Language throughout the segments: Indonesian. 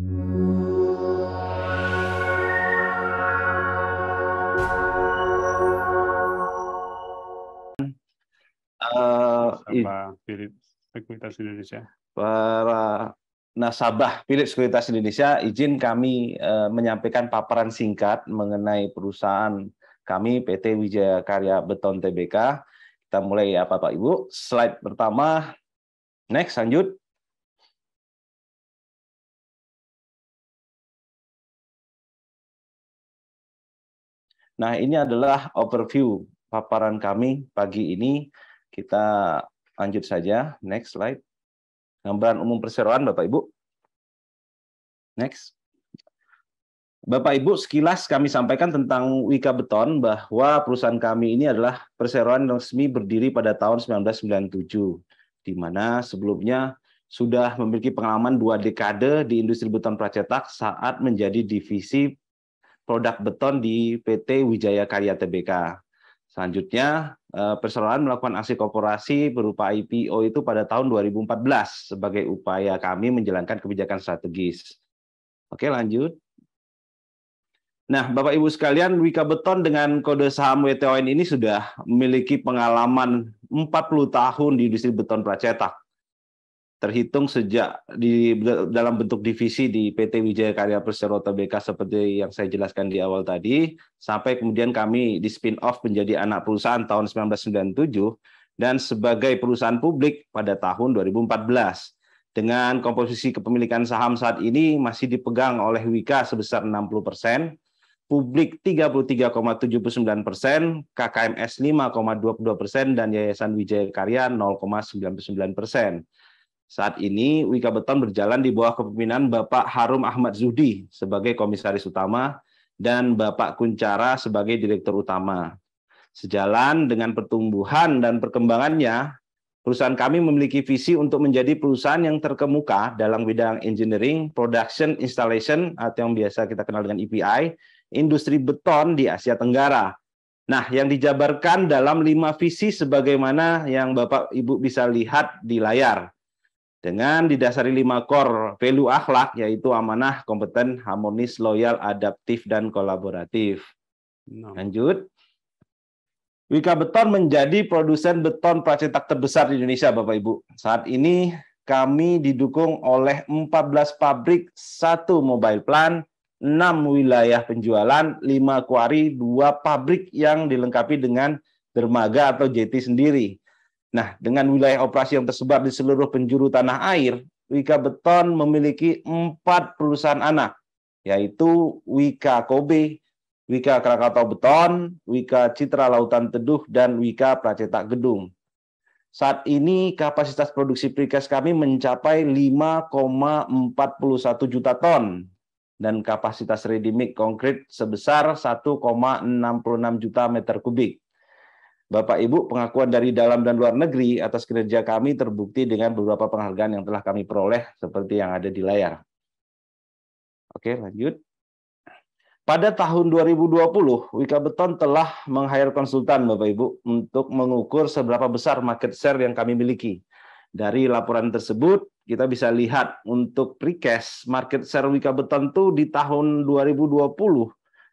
Eh, Sekuritas Indonesia. Para nasabah Pilih Sekuritas Indonesia, izin kami eh, menyampaikan paparan singkat mengenai perusahaan kami PT Wijaya Karya Beton Tbk. Kita mulai ya Pak Ibu. Slide pertama. Next, lanjut. Nah, ini adalah overview paparan kami pagi ini. Kita lanjut saja. Next slide. Gambaran umum perseroan, Bapak Ibu. Next. Bapak Ibu, sekilas kami sampaikan tentang Wika Beton bahwa perusahaan kami ini adalah perseroan resmi berdiri pada tahun 1997, di mana sebelumnya sudah memiliki pengalaman dua dekade di industri beton pracetak saat menjadi divisi produk beton di PT Wijaya Karya Tbk. Selanjutnya, eh, perseroan melakukan aksi korporasi berupa IPO itu pada tahun 2014 sebagai upaya kami menjalankan kebijakan strategis. Oke, lanjut. Nah, Bapak Ibu sekalian, Wika Beton dengan kode saham WTON ini sudah memiliki pengalaman 40 tahun di industri beton pracetak terhitung sejak di dalam bentuk divisi di PT Wijaya Karya Persero Tbk seperti yang saya jelaskan di awal tadi sampai kemudian kami di spin off menjadi anak perusahaan tahun 1997 dan sebagai perusahaan publik pada tahun 2014 dengan komposisi kepemilikan saham saat ini masih dipegang oleh Wika sebesar 60 persen publik 33,79 persen, KKMS 5,22 persen, dan Yayasan Wijaya Karya 0,99 persen. Saat ini Wika Beton berjalan di bawah kepemimpinan Bapak Harum Ahmad Zudi sebagai komisaris utama dan Bapak Kuncara sebagai direktur utama. Sejalan dengan pertumbuhan dan perkembangannya, perusahaan kami memiliki visi untuk menjadi perusahaan yang terkemuka dalam bidang engineering, production, installation atau yang biasa kita kenal dengan EPI, industri beton di Asia Tenggara. Nah, yang dijabarkan dalam lima visi sebagaimana yang Bapak Ibu bisa lihat di layar dengan didasari lima core value akhlak yaitu amanah, kompeten, harmonis, loyal, adaptif dan kolaboratif. Lanjut. Wika Beton menjadi produsen beton pracetak terbesar di Indonesia, Bapak Ibu. Saat ini kami didukung oleh 14 pabrik, satu mobile plant, 6 wilayah penjualan, 5 kuari, dua pabrik yang dilengkapi dengan dermaga atau jeti sendiri Nah, dengan wilayah operasi yang tersebar di seluruh penjuru tanah air, Wika Beton memiliki empat perusahaan anak, yaitu Wika Kobe, Wika Krakatau Beton, Wika Citra Lautan Teduh, dan Wika Pracetak Gedung. Saat ini kapasitas produksi prikes kami mencapai 5,41 juta ton dan kapasitas ready mix konkret sebesar 1,66 juta meter kubik. Bapak Ibu pengakuan dari dalam dan luar negeri atas kinerja kami terbukti dengan beberapa penghargaan yang telah kami peroleh seperti yang ada di layar. Oke, lanjut. Pada tahun 2020, Wika Beton telah meng-hire konsultan Bapak Ibu untuk mengukur seberapa besar market share yang kami miliki. Dari laporan tersebut, kita bisa lihat untuk precast market share Wika Beton itu di tahun 2020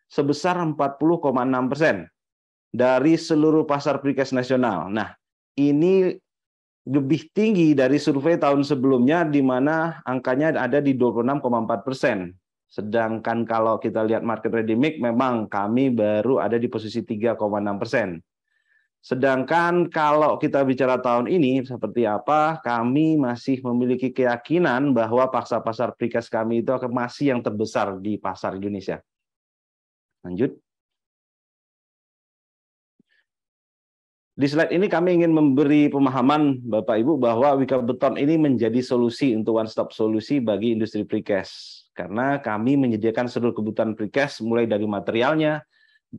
sebesar 40,6 persen dari seluruh pasar prikes nasional. Nah, ini lebih tinggi dari survei tahun sebelumnya di mana angkanya ada di 26,4 persen. Sedangkan kalau kita lihat market ready mix, memang kami baru ada di posisi 3,6 persen. Sedangkan kalau kita bicara tahun ini seperti apa, kami masih memiliki keyakinan bahwa pasar pasar prikes kami itu akan masih yang terbesar di pasar Indonesia. Lanjut. Di slide ini kami ingin memberi pemahaman Bapak Ibu bahwa Wika Beton ini menjadi solusi untuk one stop solusi bagi industri precast. Karena kami menyediakan seluruh kebutuhan precast mulai dari materialnya,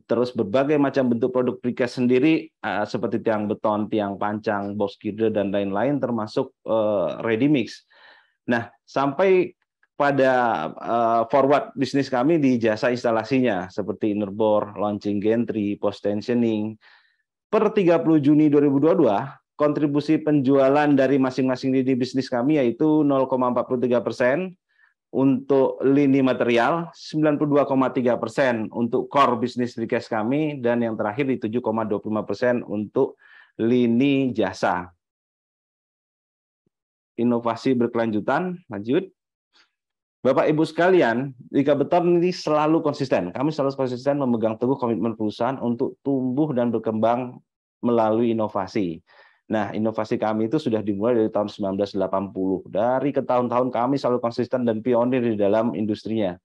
terus berbagai macam bentuk produk precast sendiri eh, seperti tiang beton, tiang pancang, box girder dan lain-lain termasuk eh, ready mix. Nah, sampai pada eh, forward bisnis kami di jasa instalasinya seperti inner bore, launching gantry, post tensioning, per 30 Juni 2022, kontribusi penjualan dari masing-masing lini bisnis kami yaitu 0,43 persen untuk lini material, 92,3 persen untuk core bisnis request kami, dan yang terakhir di 7,25 persen untuk lini jasa. Inovasi berkelanjutan, lanjut. Bapak Ibu sekalian, Liga Beton ini selalu konsisten. Kami selalu konsisten memegang teguh komitmen perusahaan untuk tumbuh dan berkembang melalui inovasi. Nah, inovasi kami itu sudah dimulai dari tahun 1980. Dari ke tahun-tahun kami selalu konsisten dan pionir di dalam industrinya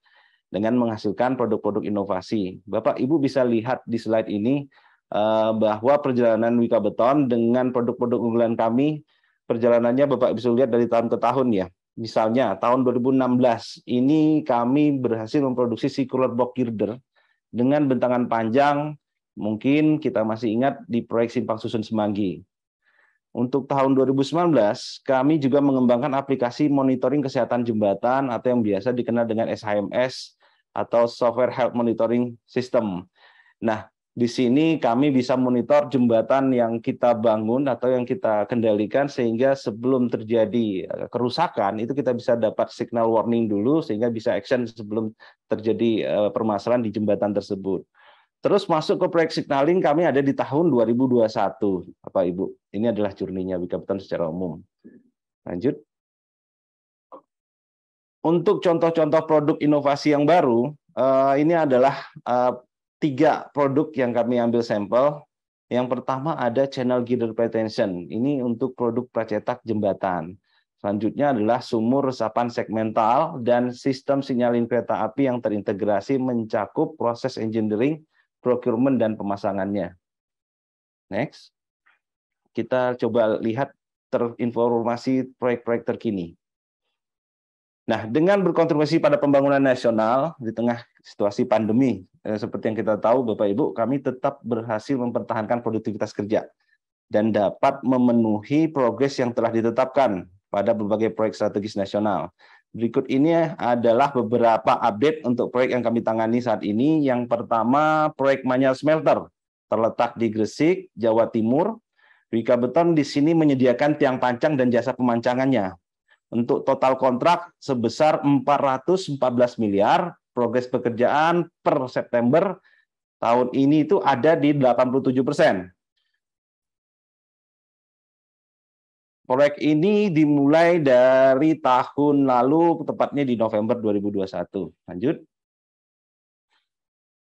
dengan menghasilkan produk-produk inovasi. Bapak Ibu bisa lihat di slide ini eh, bahwa perjalanan Wika Beton dengan produk-produk unggulan kami perjalanannya Bapak bisa lihat dari tahun ke tahun ya. Misalnya tahun 2016 ini kami berhasil memproduksi circular box girder dengan bentangan panjang mungkin kita masih ingat di proyek Simpang Susun Semanggi. Untuk tahun 2019, kami juga mengembangkan aplikasi monitoring kesehatan jembatan atau yang biasa dikenal dengan SHMS atau Software Health Monitoring System. Nah, di sini kami bisa monitor jembatan yang kita bangun atau yang kita kendalikan sehingga sebelum terjadi eh, kerusakan itu kita bisa dapat signal warning dulu sehingga bisa action sebelum terjadi eh, permasalahan di jembatan tersebut. Terus masuk ke proyek signaling kami ada di tahun 2021, Bapak Ibu. Ini adalah jurninya Wikapeton secara umum. Lanjut. Untuk contoh-contoh produk inovasi yang baru, eh, ini adalah tiga produk yang kami ambil sampel. Yang pertama ada channel girdle pretension. Ini untuk produk pracetak jembatan. Selanjutnya adalah sumur resapan segmental dan sistem sinyalin kereta api yang terintegrasi mencakup proses engineering, procurement, dan pemasangannya. Next. Kita coba lihat terinformasi proyek-proyek terkini. Nah, dengan berkontribusi pada pembangunan nasional di tengah situasi pandemi eh, seperti yang kita tahu Bapak Ibu, kami tetap berhasil mempertahankan produktivitas kerja dan dapat memenuhi progres yang telah ditetapkan pada berbagai proyek strategis nasional. Berikut ini adalah beberapa update untuk proyek yang kami tangani saat ini. Yang pertama, proyek Manyar Smelter terletak di Gresik, Jawa Timur. Wika Beton di sini menyediakan tiang pancang dan jasa pemancangannya. Untuk total kontrak sebesar 414 miliar progres pekerjaan per September tahun ini itu ada di 87 persen. Proyek ini dimulai dari tahun lalu, tepatnya di November 2021. Lanjut.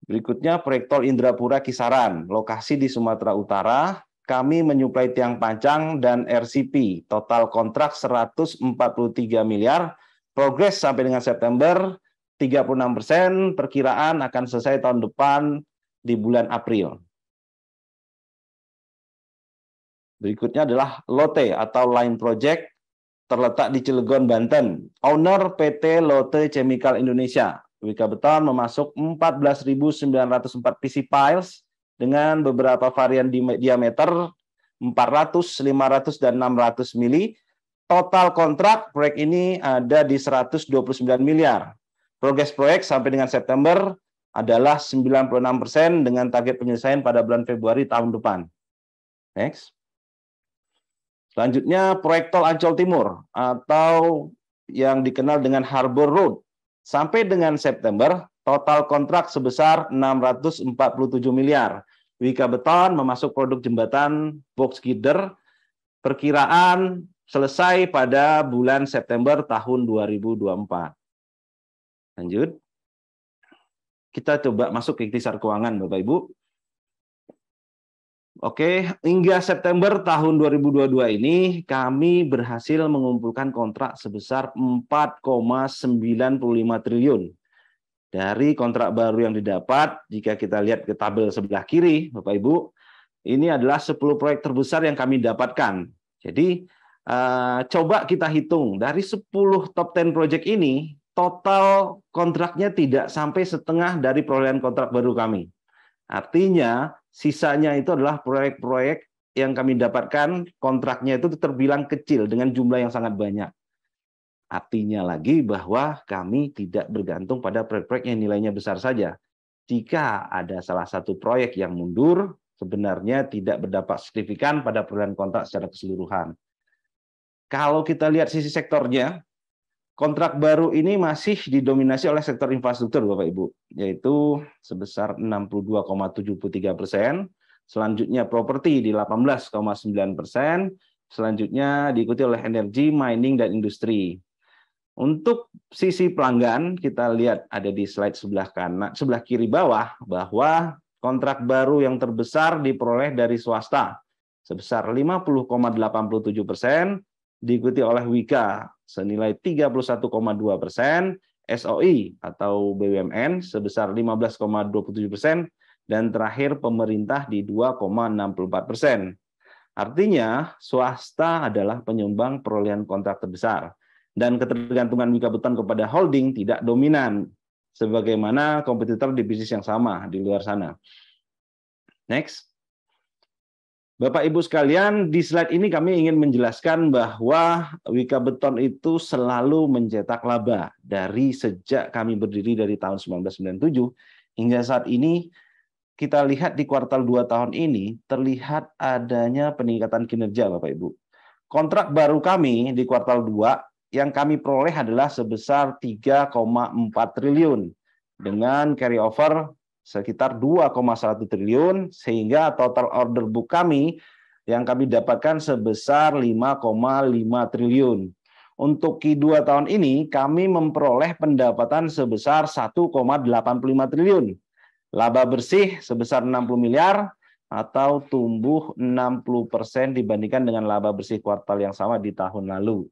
Berikutnya proyek tol Indrapura Kisaran, lokasi di Sumatera Utara. Kami menyuplai tiang pancang dan RCP, total kontrak 143 miliar. Progres sampai dengan September 36 persen perkiraan akan selesai tahun depan di bulan April. Berikutnya adalah Lotte atau Line Project terletak di Cilegon, Banten. Owner PT Lotte Chemical Indonesia. Wika Beton memasuk 14.904 PC piles dengan beberapa varian diameter 400, 500, dan 600 mili. Total kontrak proyek ini ada di 129 miliar. Progres proyek sampai dengan September adalah 96% dengan target penyelesaian pada bulan Februari tahun depan. Next. Selanjutnya proyek tol Ancol Timur atau yang dikenal dengan Harbor Road. Sampai dengan September total kontrak sebesar 647 miliar. Wika Beton memasuk produk jembatan box Gider perkiraan selesai pada bulan September tahun 2024. Lanjut. Kita coba masuk ke ikhtisar keuangan Bapak Ibu. Oke, hingga September tahun 2022 ini kami berhasil mengumpulkan kontrak sebesar 4,95 triliun. Dari kontrak baru yang didapat, jika kita lihat ke tabel sebelah kiri, Bapak Ibu, ini adalah 10 proyek terbesar yang kami dapatkan. Jadi, eh, coba kita hitung dari 10 top 10 proyek ini, total kontraknya tidak sampai setengah dari perolehan kontrak baru kami. Artinya sisanya itu adalah proyek-proyek yang kami dapatkan kontraknya itu terbilang kecil dengan jumlah yang sangat banyak. Artinya lagi bahwa kami tidak bergantung pada proyek-proyek yang nilainya besar saja. Jika ada salah satu proyek yang mundur, sebenarnya tidak berdampak signifikan pada perolehan kontrak secara keseluruhan. Kalau kita lihat sisi sektornya, Kontrak baru ini masih didominasi oleh sektor infrastruktur, Bapak Ibu, yaitu sebesar 62,73 persen. Selanjutnya properti di 18,9 persen. Selanjutnya diikuti oleh energi, mining, dan industri. Untuk sisi pelanggan, kita lihat ada di slide sebelah kanan, sebelah kiri bawah bahwa kontrak baru yang terbesar diperoleh dari swasta sebesar 50,87 persen, diikuti oleh Wika senilai 31,2 persen, SOI atau BUMN sebesar 15,27 persen, dan terakhir pemerintah di 2,64 persen. Artinya, swasta adalah penyumbang perolehan kontrak terbesar dan ketergantungan beton kepada holding tidak dominan sebagaimana kompetitor di bisnis yang sama di luar sana. Next. Bapak Ibu sekalian, di slide ini kami ingin menjelaskan bahwa Wika Beton itu selalu mencetak laba dari sejak kami berdiri dari tahun 1997 hingga saat ini kita lihat di kuartal 2 tahun ini terlihat adanya peningkatan kinerja Bapak Ibu. Kontrak baru kami di kuartal 2 yang kami peroleh adalah sebesar 3,4 triliun dengan carry over sekitar 2,1 triliun sehingga total order book kami yang kami dapatkan sebesar 5,5 triliun. Untuk Q2 tahun ini kami memperoleh pendapatan sebesar 1,85 triliun. Laba bersih sebesar 60 miliar atau tumbuh 60% dibandingkan dengan laba bersih kuartal yang sama di tahun lalu.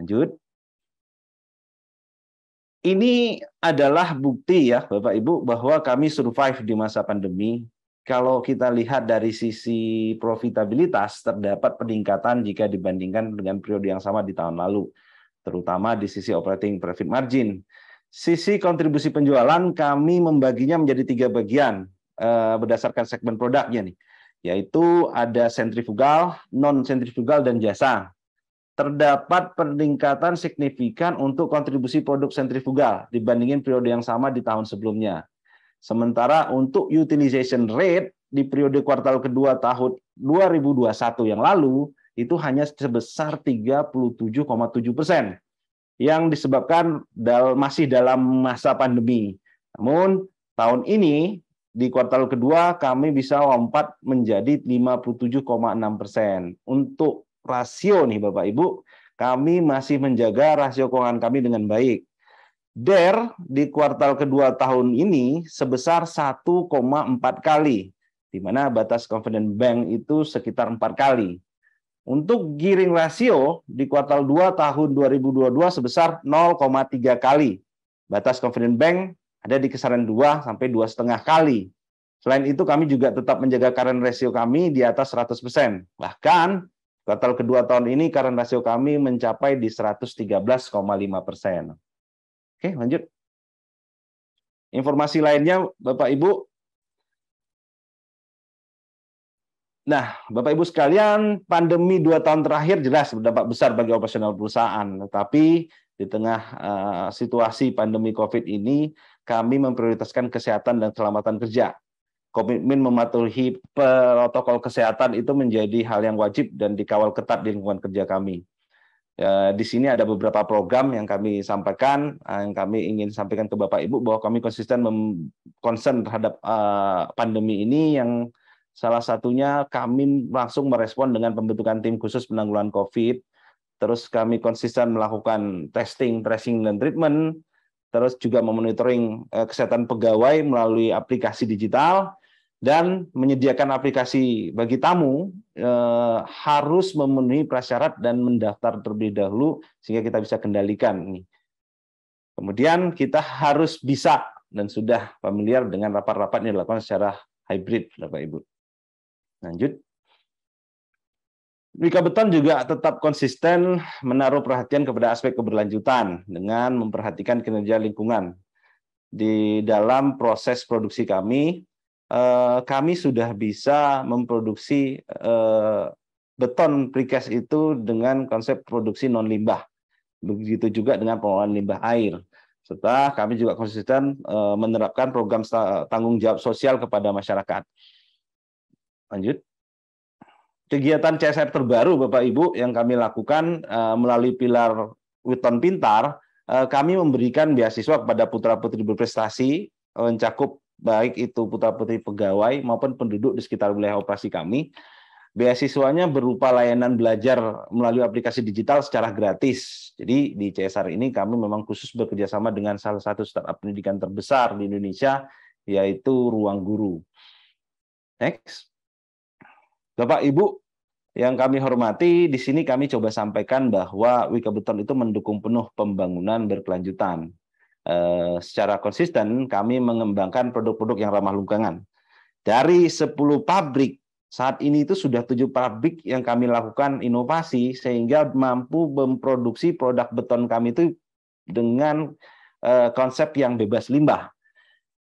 Lanjut. Ini adalah bukti ya Bapak Ibu bahwa kami survive di masa pandemi. Kalau kita lihat dari sisi profitabilitas terdapat peningkatan jika dibandingkan dengan periode yang sama di tahun lalu, terutama di sisi operating profit margin. Sisi kontribusi penjualan kami membaginya menjadi tiga bagian eh, berdasarkan segmen produknya nih, yaitu ada sentrifugal, non sentrifugal dan jasa terdapat peningkatan signifikan untuk kontribusi produk sentrifugal dibandingin periode yang sama di tahun sebelumnya. Sementara untuk utilization rate di periode kuartal kedua tahun 2021 yang lalu itu hanya sebesar 37,7 persen yang disebabkan dal masih dalam masa pandemi. Namun tahun ini di kuartal kedua kami bisa lompat menjadi 57,6 persen. Untuk rasio nih Bapak Ibu, kami masih menjaga rasio keuangan kami dengan baik. DER di kuartal kedua tahun ini sebesar 1,4 kali, di mana batas confident bank itu sekitar 4 kali. Untuk giring rasio di kuartal 2 tahun 2022 sebesar 0,3 kali. Batas confident bank ada di kisaran 2 sampai 2,5 kali. Selain itu kami juga tetap menjaga current ratio kami di atas 100%. Bahkan Kuartal kedua tahun ini current rasio kami mencapai di 113,5 persen. Oke, lanjut. Informasi lainnya, Bapak Ibu. Nah, Bapak Ibu sekalian, pandemi dua tahun terakhir jelas berdampak besar bagi operasional perusahaan. Tetapi di tengah uh, situasi pandemi COVID ini, kami memprioritaskan kesehatan dan keselamatan kerja komitmen mematuhi protokol kesehatan itu menjadi hal yang wajib dan dikawal ketat di lingkungan kerja kami. Ya, di sini ada beberapa program yang kami sampaikan, eh, yang kami ingin sampaikan ke Bapak Ibu bahwa kami konsisten concern terhadap eh, pandemi ini yang salah satunya kami langsung merespon dengan pembentukan tim khusus penanggulangan COVID, terus kami konsisten melakukan testing, tracing, dan treatment, terus juga memonitoring eh, kesehatan pegawai melalui aplikasi digital dan menyediakan aplikasi bagi tamu eh, harus memenuhi prasyarat dan mendaftar terlebih dahulu sehingga kita bisa kendalikan ini. Kemudian kita harus bisa dan sudah familiar dengan rapat-rapat yang dilakukan secara hybrid, Bapak Ibu. Lanjut. Wika Beton juga tetap konsisten menaruh perhatian kepada aspek keberlanjutan dengan memperhatikan kinerja lingkungan. Di dalam proses produksi kami, Eh, kami sudah bisa memproduksi eh, beton precast itu dengan konsep produksi non limbah. Begitu juga dengan pengolahan limbah air. Serta kami juga konsisten eh, menerapkan program tanggung jawab sosial kepada masyarakat. Lanjut. Kegiatan CSR terbaru Bapak Ibu yang kami lakukan melalui pilar Witon Pintar, kami memberikan beasiswa kepada putra-putri berprestasi mencakup baik itu putra-putri pegawai maupun penduduk di sekitar wilayah operasi kami. Beasiswanya berupa layanan belajar melalui aplikasi digital secara gratis. Jadi di CSR ini kami memang khusus bekerjasama dengan salah satu startup pendidikan terbesar di Indonesia, yaitu Ruang Guru. Next. Bapak, Ibu, yang kami hormati, di sini kami coba sampaikan bahwa Wika Beton itu mendukung penuh pembangunan berkelanjutan Eh, secara konsisten kami mengembangkan produk-produk yang ramah lingkungan. Dari 10 pabrik saat ini itu sudah tujuh pabrik yang kami lakukan inovasi sehingga mampu memproduksi produk beton kami itu dengan eh, konsep yang bebas limbah.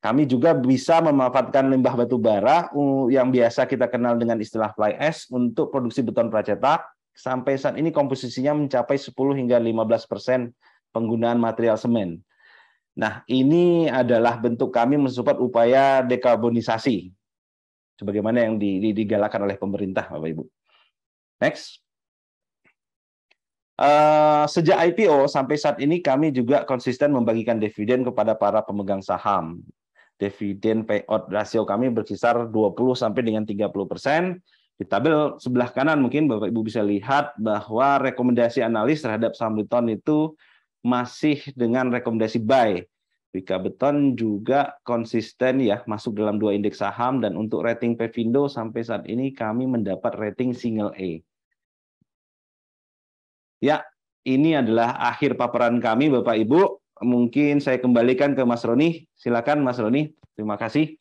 Kami juga bisa memanfaatkan limbah batu bara yang biasa kita kenal dengan istilah fly ash untuk produksi beton pracetak. Sampai saat ini komposisinya mencapai 10 hingga 15 persen penggunaan material semen. Nah, ini adalah bentuk kami mensupport upaya dekarbonisasi sebagaimana yang digalakkan oleh pemerintah, Bapak Ibu. Next. Uh, sejak IPO sampai saat ini kami juga konsisten membagikan dividen kepada para pemegang saham. Dividen payout rasio kami berkisar 20 sampai dengan 30 persen. Di tabel sebelah kanan mungkin Bapak Ibu bisa lihat bahwa rekomendasi analis terhadap saham Liton itu masih dengan rekomendasi buy. Wika Beton juga konsisten ya masuk dalam dua indeks saham dan untuk rating Pevindo sampai saat ini kami mendapat rating single A. Ya, ini adalah akhir paparan kami Bapak Ibu. Mungkin saya kembalikan ke Mas Roni. Silakan Mas Roni. Terima kasih.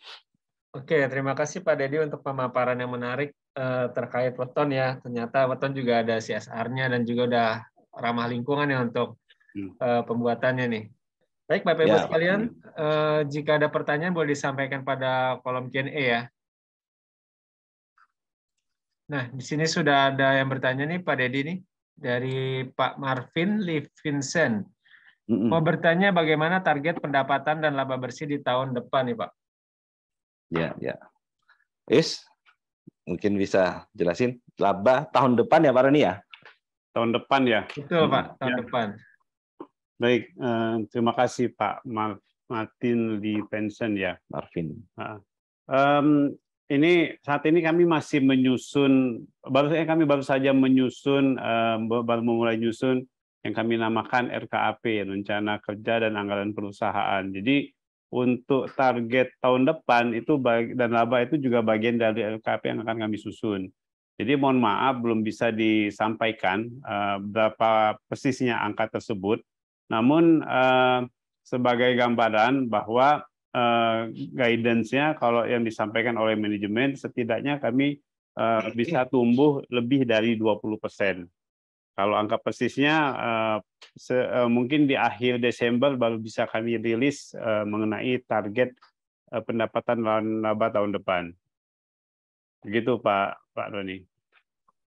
Oke, terima kasih Pak Dedi untuk pemaparan yang menarik eh, terkait weton ya. Ternyata weton juga ada CSR-nya dan juga udah ramah lingkungan ya untuk uh, pembuatannya nih. Baik Bapak Ibu ya. sekalian, uh, jika ada pertanyaan boleh disampaikan pada kolom Q&A ya. Nah, di sini sudah ada yang bertanya nih Pak Deddy nih dari Pak Marvin Livinsen. Mau bertanya bagaimana target pendapatan dan laba bersih di tahun depan nih Pak? Ya, ya. Is, mungkin bisa jelasin laba tahun depan ya Pak Rani ya? Tahun depan ya. Betul Pak, hmm. tahun ya. depan. Baik, eh, terima kasih Pak Martin di Pension ya. Marvin. Nah, ini saat ini kami masih menyusun baru eh, kami baru saja menyusun baru memulai menyusun yang kami namakan RKAP rencana kerja dan anggaran perusahaan. Jadi untuk target tahun depan itu dan laba itu juga bagian dari RKAP yang akan kami susun. Jadi mohon maaf belum bisa disampaikan eh, berapa persisnya angka tersebut, namun eh, sebagai gambaran bahwa eh, guidance-nya kalau yang disampaikan oleh manajemen setidaknya kami eh, bisa tumbuh lebih dari 20 persen. Kalau angka persisnya eh, eh, mungkin di akhir Desember baru bisa kami rilis eh, mengenai target eh, pendapatan laba tahun depan. Begitu Pak Pak Roni.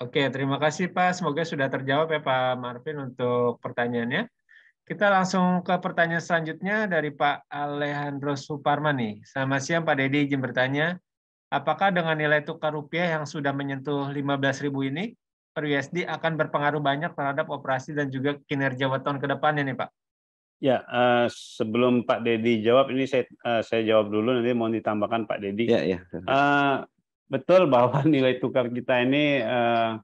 Oke, terima kasih Pak. Semoga sudah terjawab ya Pak Marvin untuk pertanyaannya. Kita langsung ke pertanyaan selanjutnya dari Pak Alejandro Suparman nih. Selamat siang Pak Dedi izin bertanya, apakah dengan nilai tukar rupiah yang sudah menyentuh 15.000 ini per USD akan berpengaruh banyak terhadap operasi dan juga kinerja weton ke depannya nih Pak? Ya, uh, sebelum Pak Dedi jawab ini saya uh, saya jawab dulu nanti mau ditambahkan Pak Dedi. Ya, ya. Uh, betul bahwa nilai tukar kita ini uh,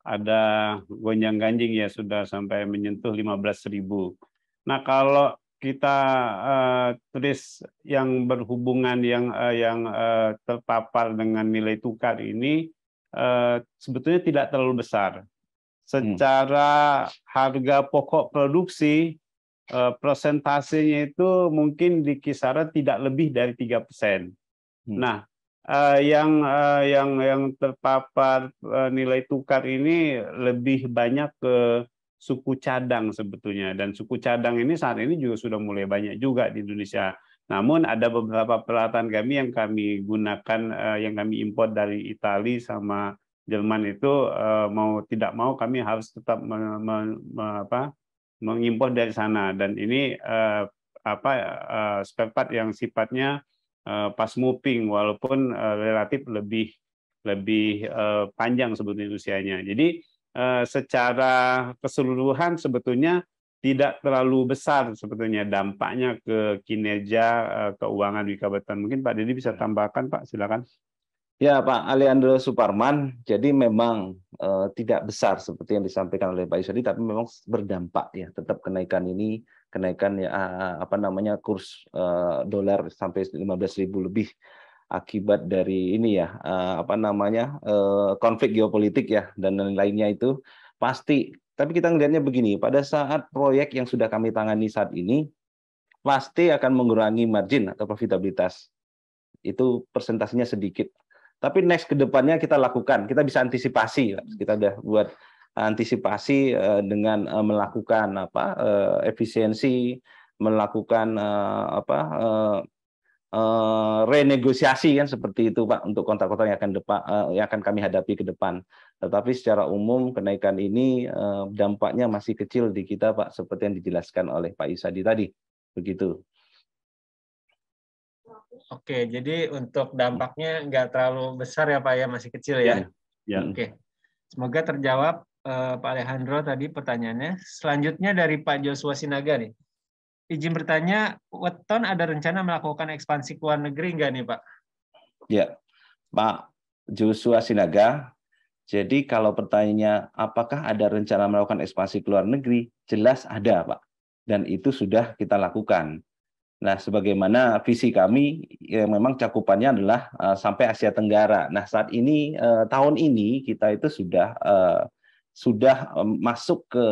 ada gonjang ganjing ya sudah sampai menyentuh 15.000. Nah, kalau kita uh, eh, tulis yang berhubungan yang uh, yang uh, terpapar dengan nilai tukar ini uh, sebetulnya tidak terlalu besar. Hmm. Secara hmm. harga pokok produksi uh, persentasenya itu mungkin di kisaran tidak lebih dari tiga persen. Hmm. Nah, uh, yang uh, yang yang terpapar uh, nilai tukar ini lebih banyak ke suku cadang sebetulnya dan suku cadang ini saat ini juga sudah mulai banyak juga di Indonesia. Namun ada beberapa peralatan kami yang kami gunakan eh, yang kami impor dari Italia sama Jerman itu eh, mau tidak mau kami harus tetap me, me, me, apa, mengimpor dari sana dan ini eh, apa spare part yang sifatnya pas moving walaupun relatif lebih lebih panjang sebetulnya usianya. Jadi Eh, secara keseluruhan sebetulnya tidak terlalu besar sebetulnya dampaknya ke kinerja eh, keuangan di kabupaten. Mungkin Pak Dedi bisa ya. tambahkan Pak, silakan. Ya Pak Aliandro Suparman, jadi memang uh, tidak besar seperti yang disampaikan oleh Pak Yusri, tapi memang berdampak ya tetap kenaikan ini kenaikan ya apa namanya kurs uh, dolar sampai 15.000 lebih akibat dari ini ya eh, apa namanya eh, konflik geopolitik ya dan lain-lainnya itu pasti tapi kita melihatnya begini pada saat proyek yang sudah kami tangani saat ini pasti akan mengurangi margin atau profitabilitas itu persentasenya sedikit tapi next kedepannya kita lakukan kita bisa antisipasi kita udah buat antisipasi eh, dengan melakukan apa efisiensi melakukan apa Eh, renegosiasi kan seperti itu Pak untuk kontrak-kontrak yang akan depan eh, yang akan kami hadapi ke depan. Tetapi secara umum kenaikan ini eh, dampaknya masih kecil di kita Pak seperti yang dijelaskan oleh Pak Yusadi tadi. Begitu. Oke, jadi untuk dampaknya nggak terlalu besar ya Pak ya, masih kecil ya. ya. Oke. Semoga terjawab Pak Alejandro tadi pertanyaannya. Selanjutnya dari Pak Joshua Sinaga nih izin bertanya, Weton ada rencana melakukan ekspansi ke luar negeri enggak nih Pak? Ya, Pak Joshua Sinaga. Jadi kalau pertanyaannya apakah ada rencana melakukan ekspansi ke luar negeri, jelas ada Pak. Dan itu sudah kita lakukan. Nah, sebagaimana visi kami yang memang cakupannya adalah uh, sampai Asia Tenggara. Nah, saat ini uh, tahun ini kita itu sudah uh, sudah masuk ke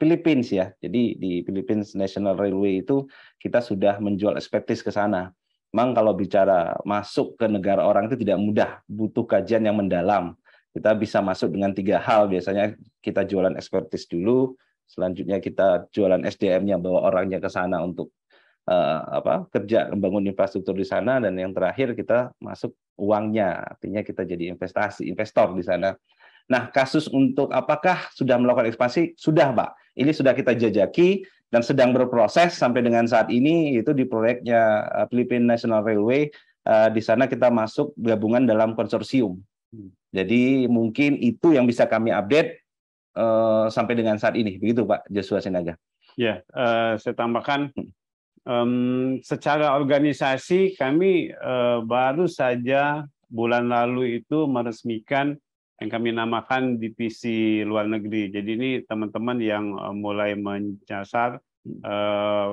Philippines ya. Jadi di Philippines National Railway itu kita sudah menjual ekspertis ke sana. Memang kalau bicara masuk ke negara orang itu tidak mudah, butuh kajian yang mendalam. Kita bisa masuk dengan tiga hal. Biasanya kita jualan ekspertis dulu, selanjutnya kita jualan SDM-nya bawa orangnya ke sana untuk uh, apa kerja membangun infrastruktur di sana dan yang terakhir kita masuk uangnya artinya kita jadi investasi investor di sana. Nah, kasus untuk apakah sudah melakukan ekspansi? Sudah, Pak. Ini sudah kita jajaki dan sedang berproses sampai dengan saat ini itu di proyeknya eh, Philippine National Railway eh, di sana kita masuk gabungan dalam konsorsium. Hmm. Jadi mungkin itu yang bisa kami update eh, sampai dengan saat ini, begitu Pak Joshua Sinaga. Ya, saya tambahkan hmm. secara organisasi kami baru saja bulan lalu itu meresmikan yang kami namakan divisi luar negeri. Jadi ini teman-teman yang eh, mulai mencasar eh,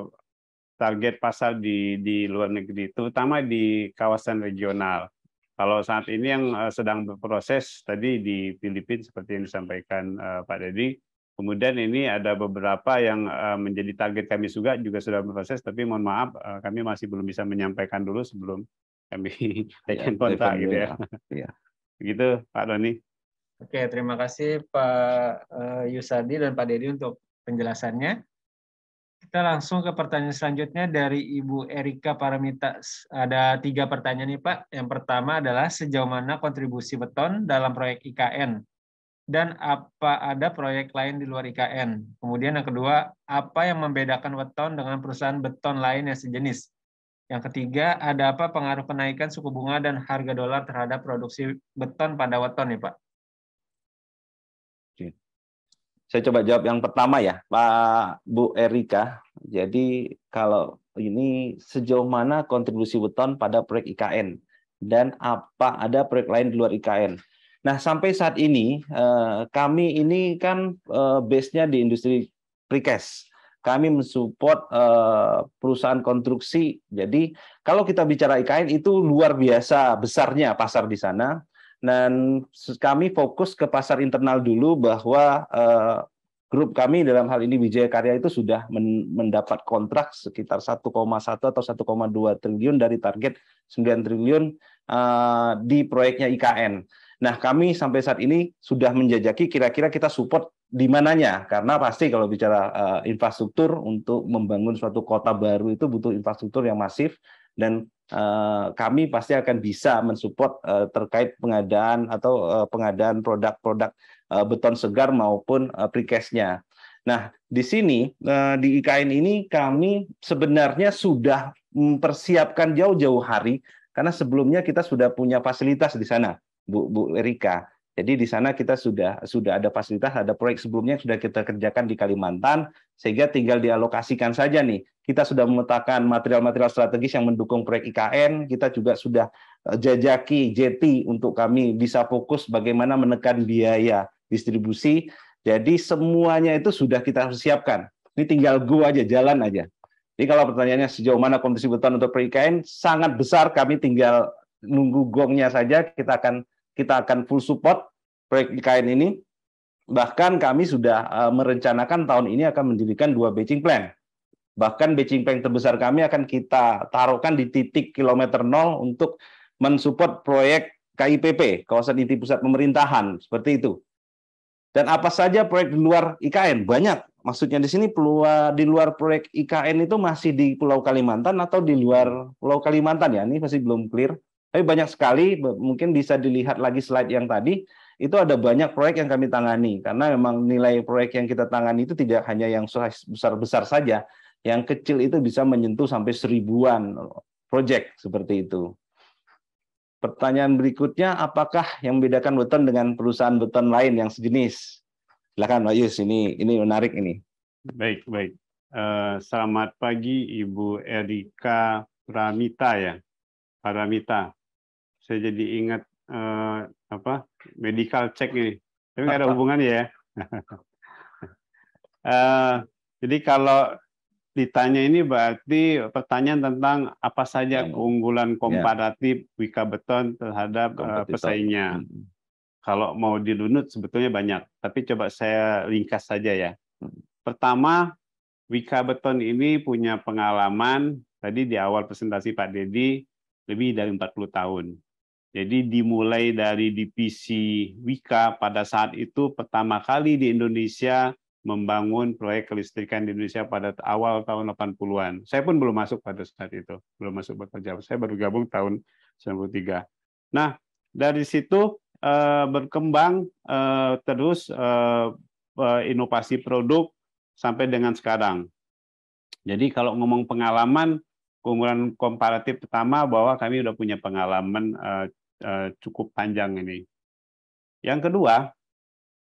target pasar di di luar negeri, terutama di kawasan regional. Kalau saat ini yang eh, sedang berproses tadi di Filipina seperti yang disampaikan Pak Dedi, Kemudian ini ada beberapa yang menjadi target kami juga juga sudah berproses, tapi mohon maaf kami masih belum bisa menyampaikan dulu sebelum kami ya, kontak gitu ya. ya. Begitu iya. Pak Doni. Oke, terima kasih Pak eh, Yusadi dan Pak Dedi untuk penjelasannya. Kita langsung ke pertanyaan selanjutnya dari Ibu Erika Paramita. Ada tiga pertanyaan nih Pak. Yang pertama adalah sejauh mana kontribusi beton dalam proyek IKN? Dan apa ada proyek lain di luar IKN? Kemudian yang kedua, apa yang membedakan beton dengan perusahaan beton lain yang sejenis? Yang ketiga, ada apa pengaruh kenaikan suku bunga dan harga dolar terhadap produksi beton pada weton nih Pak? Saya coba jawab yang pertama ya, Pak Bu Erika. Jadi kalau ini sejauh mana kontribusi weton pada proyek IKN dan apa ada proyek lain di luar IKN? Nah, sampai saat ini eh, kami ini kan eh, base-nya di industri prikes. Kami mensupport eh, perusahaan konstruksi. Jadi, kalau kita bicara IKN itu luar biasa besarnya pasar di sana dan kami fokus ke pasar internal dulu bahwa uh, grup kami dalam hal ini Wijaya Karya itu sudah men mendapat kontrak sekitar 1,1 atau 1,2 triliun dari target 9 triliun uh, di proyeknya IKN. Nah, kami sampai saat ini sudah menjajaki kira-kira kita support di mananya karena pasti kalau bicara uh, infrastruktur untuk membangun suatu kota baru itu butuh infrastruktur yang masif dan Eh, kami pasti akan bisa mensupport eh, terkait pengadaan atau eh, pengadaan produk-produk beton segar maupun precastnya. Nah, di sini di IKN ini kami sebenarnya sudah mempersiapkan jauh-jauh hari karena sebelumnya kita sudah punya fasilitas di sana, Bu Bu Erika. Jadi di sana kita sudah sudah ada fasilitas, ada proyek sebelumnya yang sudah kita kerjakan di Kalimantan, sehingga tinggal dialokasikan saja nih kita sudah memetakan material-material strategis yang mendukung proyek IKN, kita juga sudah eh, jajaki JT untuk kami bisa fokus bagaimana menekan biaya distribusi. Jadi semuanya itu sudah kita siapkan. Ini tinggal go aja, jalan aja. Jadi kalau pertanyaannya sejauh mana kondisi beton untuk proyek IKN, sangat besar kami tinggal nunggu gongnya saja, kita akan kita akan full support proyek IKN ini. Bahkan kami sudah eh, merencanakan tahun ini akan mendirikan dua batching plan Bahkan Beijing Peng terbesar kami akan kita taruhkan di titik kilometer nol untuk mensupport proyek KIPP, kawasan inti pusat pemerintahan, seperti itu. Dan apa saja proyek di luar IKN? Banyak. Maksudnya di sini di luar proyek IKN itu masih di Pulau Kalimantan atau di luar Pulau Kalimantan ya? Ini masih belum clear. Tapi banyak sekali, mungkin bisa dilihat lagi slide yang tadi, itu ada banyak proyek yang kami tangani. Karena memang nilai proyek yang kita tangani itu tidak hanya yang besar-besar saja, yang kecil itu bisa menyentuh sampai seribuan project seperti itu. Pertanyaan berikutnya, apakah yang membedakan beton dengan perusahaan beton lain yang sejenis? Silakan Pak Yus, ini ini menarik ini. Baik, baik. Eh, selamat pagi Ibu Erika Pramita ya. Pramita. Saya jadi ingat eh, apa? medical check ini. Tapi nggak ada hubungannya ya. Eh, jadi kalau ditanya ini berarti pertanyaan tentang apa saja ya. keunggulan ya. komparatif yeah. Wika Beton terhadap eh, Kompetitor. pesaingnya. -hmm. Kalau mau dilunut sebetulnya banyak, tapi coba saya ringkas saja ya. Hmm. Pertama, Wika Beton ini punya pengalaman tadi di awal presentasi Pak Dedi lebih dari 40 tahun. Jadi dimulai dari divisi Wika pada saat itu pertama kali di Indonesia membangun proyek kelistrikan di Indonesia pada awal tahun 80-an. Saya pun belum masuk pada saat itu, belum masuk bekerja. Saya baru gabung tahun 93. Nah, dari situ eh, berkembang eh, terus eh, inovasi produk sampai dengan sekarang. Jadi kalau ngomong pengalaman, keunggulan komparatif pertama bahwa kami sudah punya pengalaman cukup panjang ini. Yang kedua,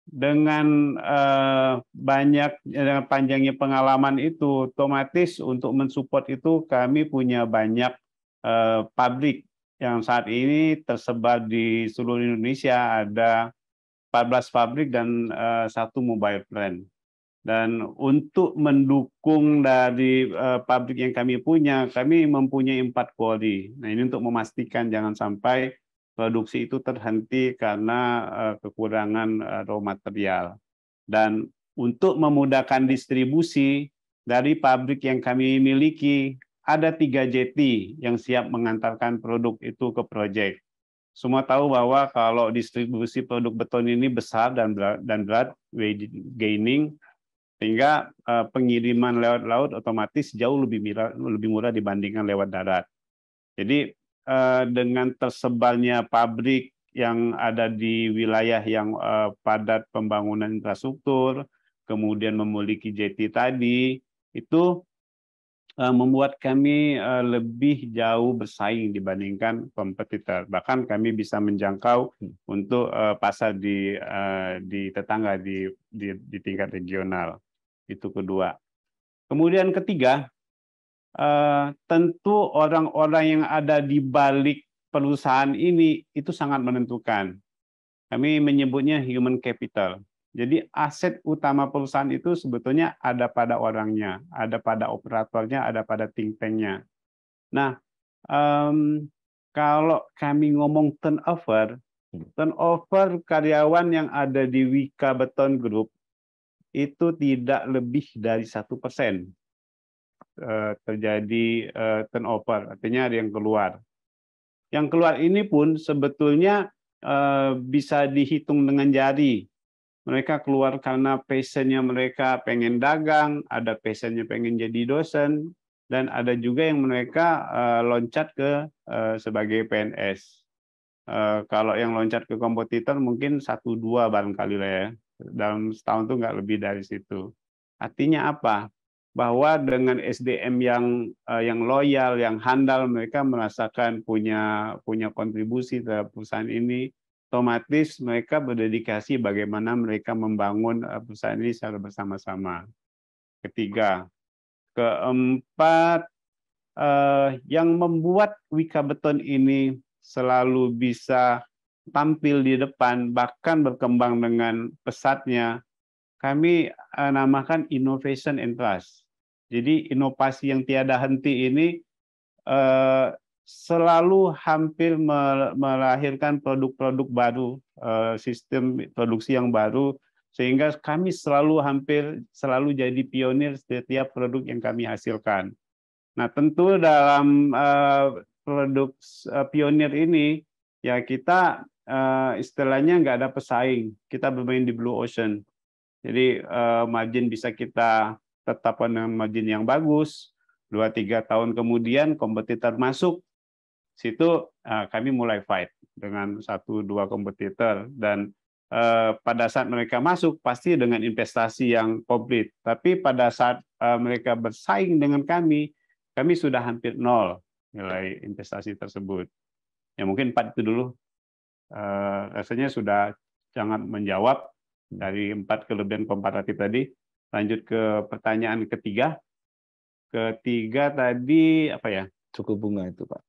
dengan uh, banyak eh, dengan panjangnya pengalaman itu otomatis untuk mensupport itu kami punya banyak uh, pabrik yang saat ini tersebar di seluruh Indonesia ada 14 pabrik dan satu mobile plant. Dan untuk mendukung dari pabrik yang kami punya, kami mempunyai empat kuali. Nah ini untuk memastikan jangan sampai produksi itu terhenti karena eh, kekurangan eh, raw material. Dan untuk memudahkan distribusi dari pabrik yang kami miliki, ada tiga jeti yang siap mengantarkan produk itu ke proyek. Semua tahu bahwa kalau distribusi produk beton ini besar dan berat, dan berat gaining, sehingga eh, pengiriman lewat laut otomatis jauh lebih murah dibandingkan lewat darat. Jadi Eh, dengan tersebarnya pabrik yang ada di wilayah yang eh, padat pembangunan infrastruktur, kemudian memiliki jeti tadi, itu eh, membuat kami lebih jauh bersaing dibandingkan kompetitor. Bahkan kami bisa menjangkau hmm. untuk pasar di di tetangga di di, di tingkat regional. Itu kedua. Kemudian ketiga, Eh, tentu orang-orang yang ada di balik perusahaan ini itu sangat menentukan. Kami menyebutnya human capital. Jadi aset utama perusahaan itu sebetulnya ada pada orangnya, ada pada operatornya, ada pada think tanknya. Nah, um, kalau kami ngomong turnover, hmm. turnover karyawan yang ada di Wika Beton Group itu tidak lebih dari satu persen Eh, terjadi eh, turnover, artinya ada yang keluar. Yang keluar ini pun sebetulnya eh, bisa dihitung dengan jari. Mereka keluar karena passionnya mereka pengen dagang, ada passionnya pengen jadi dosen, dan ada juga yang mereka loncat ke sebagai PNS. Kalau yang loncat ke kompetitor mungkin satu dua barangkali lah ya. Dalam setahun tuh nggak lebih dari situ. Artinya apa? bahwa dengan SDM yang eh, yang loyal, yang handal, mereka merasakan punya punya kontribusi terhadap perusahaan ini. Otomatis mereka berdedikasi bagaimana mereka membangun eh, perusahaan ini secara bersama-sama. Ketiga, keempat, eh, yang membuat Wika Beton ini selalu bisa tampil di depan bahkan berkembang dengan pesatnya kami eh, namakan innovation and trust jadi inovasi yang tiada henti ini eh, selalu hampir melahirkan produk-produk baru, eh, sistem produksi yang baru, sehingga kami selalu hampir selalu jadi pionir setiap produk yang kami hasilkan. Nah tentu dalam eh, produk pionir ini ya kita istilahnya nggak ada pesaing, kita bermain di blue ocean. Jadi margin bisa kita tetapan margin yang bagus, dua tiga tahun kemudian kompetitor masuk, situ ah, kami mulai fight dengan satu dua kompetitor dan eh, pada saat mereka masuk pasti dengan investasi yang komplit. Tapi pada saat eh, mereka bersaing dengan kami, kami sudah hampir nol nilai investasi tersebut. Ya mungkin empat itu dulu. Eh, rasanya sudah sangat menjawab dari empat kelebihan komparatif tadi lanjut ke pertanyaan ketiga. Ketiga tadi apa ya? Suku bunga itu Pak.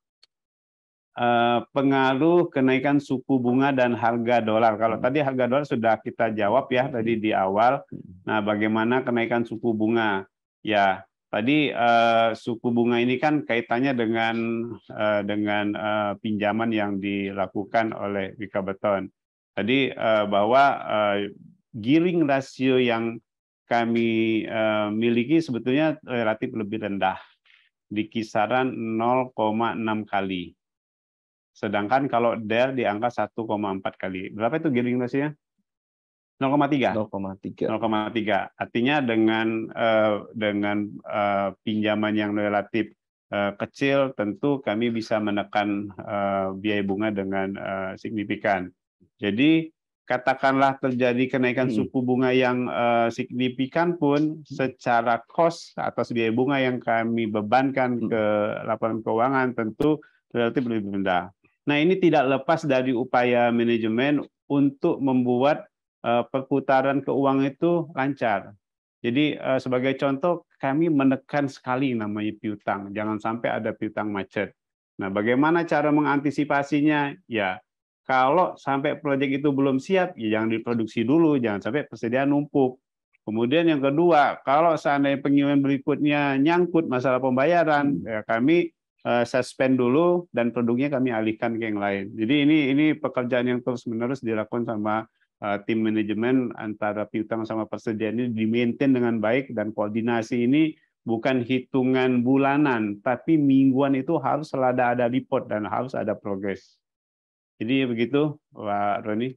Eh, pengaruh kenaikan suku bunga dan harga dolar. Kalau hmm. tadi harga dolar sudah kita jawab ya tadi di awal. Hmm. Nah, bagaimana kenaikan suku bunga? Ya, tadi uh, suku bunga ini kan kaitannya dengan uh, dengan uh, pinjaman yang dilakukan oleh Wika Beton. Tadi uh, bahwa uh, giring rasio yang kami eh, miliki sebetulnya relatif lebih rendah di kisaran 0,6 kali. Sedangkan kalau DER di angka 1,4 kali. Berapa itu gearing ratio-nya? 0,3. 0,3. 0,3. Artinya dengan eh, dengan eh, pinjaman yang relatif kecil tentu kami bisa menekan biaya bunga dengan signifikan. Jadi katakanlah terjadi kenaikan hmm. suku bunga yang uh, signifikan pun secara kos atas biaya bunga yang kami bebankan hmm. ke laporan keuangan tentu relatif lebih rendah. Nah, ini tidak lepas dari upaya manajemen untuk membuat uh, perputaran keuangan itu lancar. Jadi uh, sebagai contoh kami menekan sekali namanya piutang, jangan sampai ada piutang macet. Nah, bagaimana cara mengantisipasinya? Ya, kalau sampai proyek itu belum siap, ya jangan diproduksi dulu, jangan sampai persediaan numpuk. Kemudian yang kedua, kalau seandainya pengiriman berikutnya nyangkut masalah pembayaran, ya kami uh, suspend dulu dan produknya kami alihkan ke yang lain. Jadi ini ini pekerjaan yang terus-menerus dilakukan sama uh, tim manajemen antara piutang sama persediaan ini dimaintain dengan baik dan koordinasi ini bukan hitungan bulanan, tapi mingguan itu harus ada ada report dan harus ada progres. Jadi begitu Pak Roni.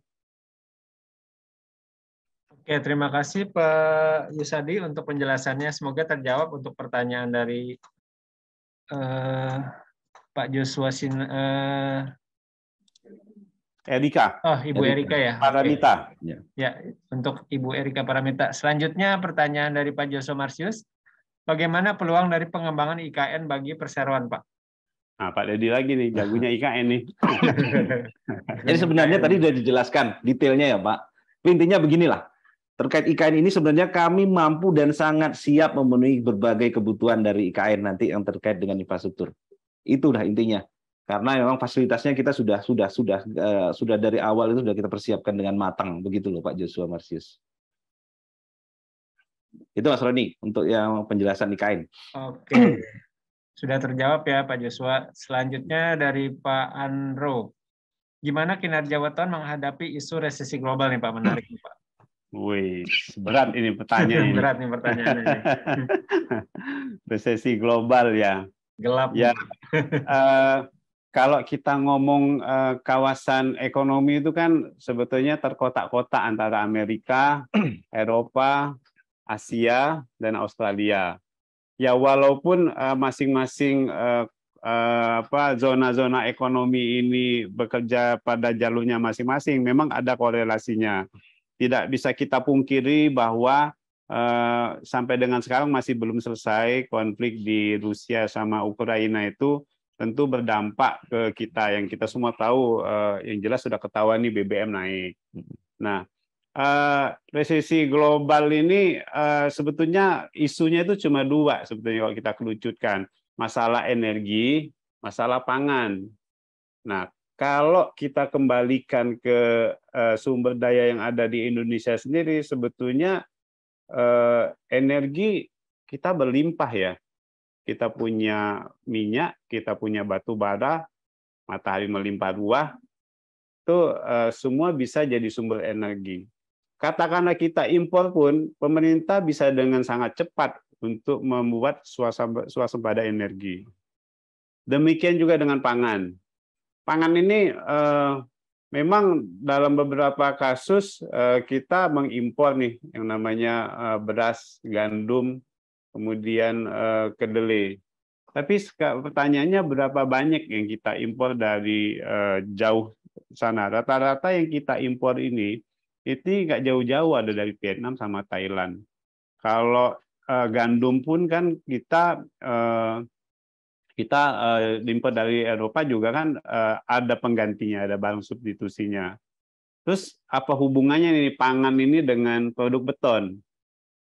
Oke, terima kasih Pak Yusadi untuk penjelasannya. Semoga terjawab untuk pertanyaan dari uh, Pak Joshua Sin uh, Erika. Oh, Ibu Erika, Erika ya. Paramita. Okay. Ya. ya. untuk Ibu Erika Paramita. Selanjutnya pertanyaan dari Pak Joshua Marsius. Bagaimana peluang dari pengembangan IKN bagi perseroan, Pak? Nah, Pak Dedi lagi nih, jagunya IKN nih. Jadi sebenarnya tadi sudah dijelaskan detailnya ya, Pak. intinya beginilah. Terkait IKN ini sebenarnya kami mampu dan sangat siap memenuhi berbagai kebutuhan dari IKN nanti yang terkait dengan infrastruktur. Itu Itulah intinya. Karena memang fasilitasnya kita sudah sudah sudah uh, sudah dari awal itu sudah kita persiapkan dengan matang begitu loh Pak Joshua Marsius. Itu Mas Roni untuk yang penjelasan IKN. Oke. Okay. Sudah terjawab ya Pak Joshua. Selanjutnya dari Pak Andro. Gimana kinerja weton menghadapi isu resesi global nih Pak? Menarik nih Pak. Wih, berat ini pertanyaan. berat nih pertanyaannya. Resesi global ya. Gelap. Ya. uh, kalau kita ngomong uh, kawasan ekonomi itu kan sebetulnya terkotak-kotak antara Amerika, Eropa, Asia, dan Australia ya walaupun eh, masing-masing eh, eh, apa zona-zona ekonomi ini bekerja pada jalurnya masing-masing, memang ada korelasinya. Tidak bisa kita pungkiri bahwa sampai dengan sekarang masih belum selesai konflik di Rusia sama Ukraina itu tentu berdampak ke kita yang kita semua tahu yang jelas sudah ketahuan nih BBM naik. Hmm. Nah, Eh, resesi global ini eh, sebetulnya isunya itu cuma dua sebetulnya kalau kita kelucutkan masalah energi, masalah pangan. Nah, kalau kita kembalikan ke eh, sumber daya yang ada di Indonesia sendiri, sebetulnya energi kita berlimpah ya. Kita punya minyak, kita punya batu bara, matahari melimpah ruah, itu semua bisa jadi sumber energi. Katakanlah kita impor pun, pemerintah bisa dengan sangat cepat untuk membuat suasembada energi. Demikian juga dengan pangan. Pangan ini eh, memang dalam beberapa kasus eh, kita mengimpor nih yang namanya eh, beras, gandum, kemudian eh, kedelai. Tapi pertanyaannya berapa banyak yang kita impor dari eh, jauh sana? Rata-rata yang kita impor ini itu nggak jauh-jauh ada dari Vietnam sama Thailand. Kalau uh, gandum pun kan kita uh, kita uh, eh, impor dari Eropa juga kan uh, ada penggantinya, ada barang substitusinya. Terus apa hubungannya ini pangan ini dengan produk beton?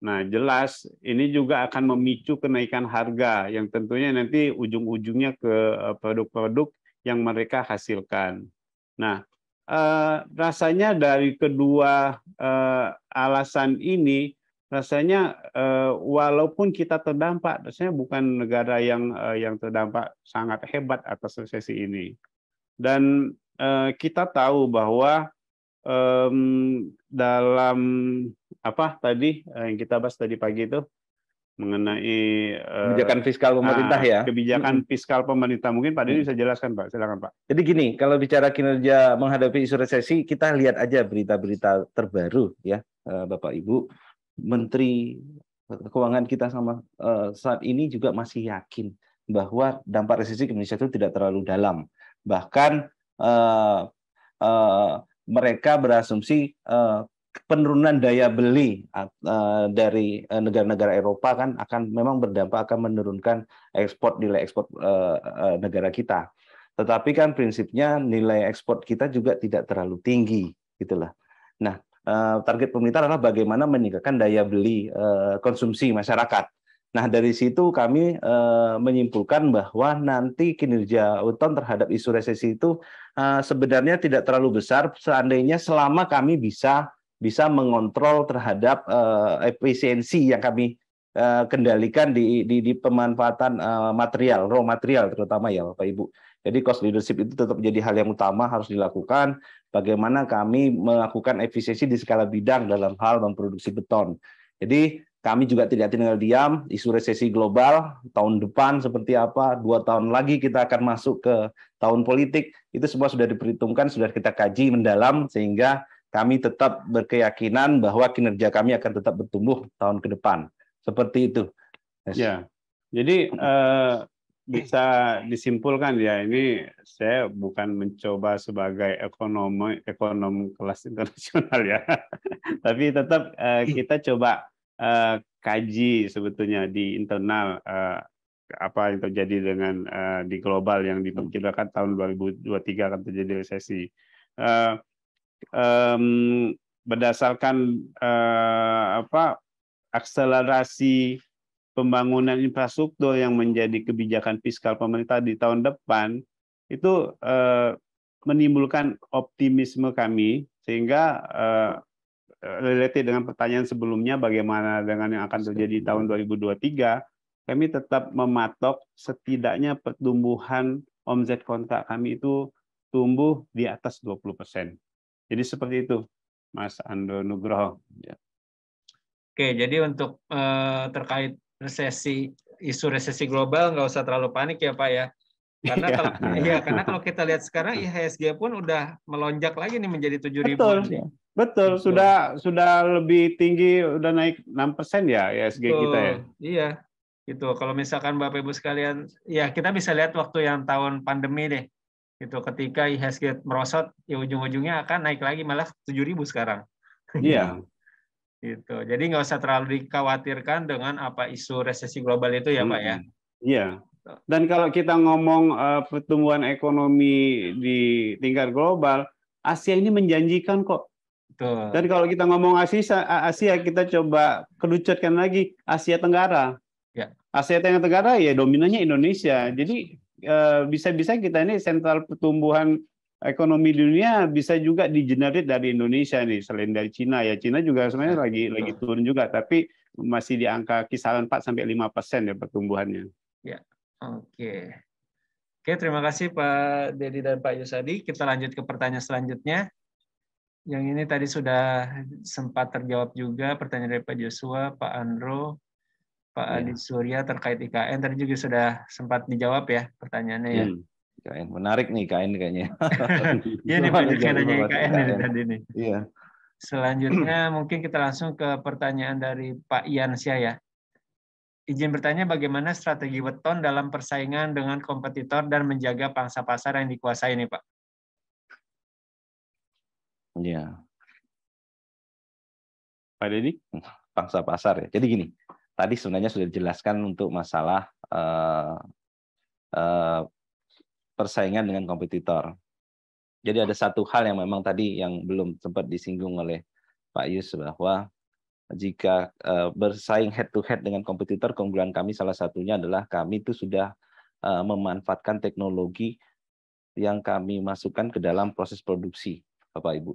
Nah, jelas ini juga akan memicu kenaikan harga yang tentunya nanti ujung-ujungnya ke produk-produk yang mereka hasilkan. Nah, Eh, rasanya dari kedua eh, alasan ini rasanya eh, walaupun kita terdampak rasanya bukan negara yang eh, yang terdampak sangat hebat atas resesi ini dan eh, kita tahu bahwa eh, dalam apa tadi eh, yang kita bahas tadi pagi itu mengenai eh, kebijakan fiskal pemerintah ah, ya. Kebijakan fiskal pemerintah mungkin Pak Dedi mm. bisa jelaskan Pak, silakan Pak. Jadi gini, kalau bicara kinerja menghadapi isu resesi, kita lihat aja berita-berita terbaru ya, eh, Bapak Ibu. Menteri keuangan kita sama eh, saat ini juga masih yakin bahwa dampak resesi ke Indonesia itu tidak terlalu dalam. Bahkan uh, uh, mereka berasumsi uh, penurunan daya beli eh, dari eh, negara-negara Eropa kan akan memang berdampak akan menurunkan ekspor nilai ekspor eh, negara kita. Tetapi kan prinsipnya nilai ekspor kita juga tidak terlalu tinggi gitulah. Nah, target pemerintah adalah bagaimana meningkatkan daya beli konsumsi masyarakat. Nah, dari situ kami menyimpulkan bahwa nanti kinerja Weton terhadap isu resesi itu sebenarnya tidak terlalu besar seandainya selama kami bisa bisa mengontrol terhadap uh, efisiensi yang kami uh, kendalikan di, di, di pemanfaatan uh, material, raw material terutama ya Bapak Ibu. Jadi cost leadership itu tetap menjadi hal yang utama harus dilakukan. Bagaimana kami melakukan efisiensi di skala bidang dalam hal memproduksi beton. Jadi kami juga tidak tinggal diam. Isu resesi global tahun depan seperti apa, dua tahun lagi kita akan masuk ke tahun politik. Itu semua sudah diperhitungkan, sudah kita kaji mendalam sehingga kami tetap berkeyakinan bahwa kinerja kami akan tetap bertumbuh tahun ke depan. Seperti itu. Yes. Ya, jadi eh, bisa disimpulkan ya ini saya bukan mencoba sebagai ekonom ekonom kelas internasional ya, tapi tetap eh, kita coba eh, kaji sebetulnya di internal eh, apa yang terjadi dengan uh, di global yang diperkirakan tahun 2023 akan terjadi resesi. Uh, um, berdasarkan uh, apa akselerasi pembangunan infrastruktur yang menjadi kebijakan fiskal pemerintah di tahun depan itu uh, menimbulkan optimisme kami sehingga uh, related dengan pertanyaan sebelumnya bagaimana dengan yang akan terjadi di tahun 2023 kami tetap mematok setidaknya pertumbuhan omzet kontrak kami itu tumbuh di atas 20 persen. Jadi seperti itu, Mas Ando Nugroho. Ya. Oke, jadi untuk eh, terkait resesi, isu resesi global nggak usah terlalu panik ya Pak ya. Karena ya. kalau ya karena kalau kita lihat sekarang IHSG pun udah melonjak lagi nih menjadi tujuh ribu. Betul. Iya. Betul, Betul, gitu. sudah sudah lebih tinggi udah naik 6% ya IHSG Betul. kita ya. Iya. Gitu. Kalau misalkan Bapak Ibu sekalian, ya kita bisa lihat waktu yang tahun pandemi deh. Gitu ketika IHSG merosot, ya ujung-ujungnya akan naik lagi malah 7.000 sekarang. Iya. Yeah. gitu. Jadi nggak usah terlalu dikhawatirkan dengan apa isu resesi global itu ya, hmm. Pak ya. Iya. Yeah. Dan kalau kita ngomong uh, pertumbuhan ekonomi di tingkat global, Asia ini menjanjikan kok. Betul. Dan kalau kita ngomong Asia, Asia kita coba kerucutkan lagi Asia Tenggara. Ya. Asia Tenggara ya dominannya Indonesia. Jadi Eh, bisa-bisa kita ini sentral pertumbuhan ekonomi dunia bisa juga digenerate dari Indonesia nih selain dari Cina ya Cina juga sebenarnya ya, lagi Betul. lagi turun juga tapi masih di angka kisaran 4 sampai lima persen ya pertumbuhannya. Ya, oke. Oke, terima kasih Pak Dedi dan Pak Yusadi. Kita lanjut ke pertanyaan selanjutnya. Yang ini tadi sudah sempat terjawab juga pertanyaan dari Pak Joshua, Pak Andro, Pak ya. Surya terkait IKN tadi juga sudah sempat dijawab ya pertanyaannya ya. Hmm, IKN menarik nih IKN kayaknya. Iya nih Pak nanya IKN, dari tadi nih. Iya. Selanjutnya mungkin kita langsung ke pertanyaan dari Pak Ian Sia ya. Izin bertanya bagaimana strategi weton dalam persaingan dengan kompetitor dan menjaga pangsa pasar yang dikuasai nih Pak? Iya. Pak Dedik, pangsa pasar ya. Jadi gini, tadi sebenarnya sudah dijelaskan untuk masalah uh, uh, persaingan dengan kompetitor. Jadi ada satu hal yang memang tadi yang belum sempat disinggung oleh Pak Yus bahwa jika uh, bersaing head to head dengan kompetitor, keunggulan kami salah satunya adalah kami itu sudah uh, memanfaatkan teknologi yang kami masukkan ke dalam proses produksi, Bapak Ibu.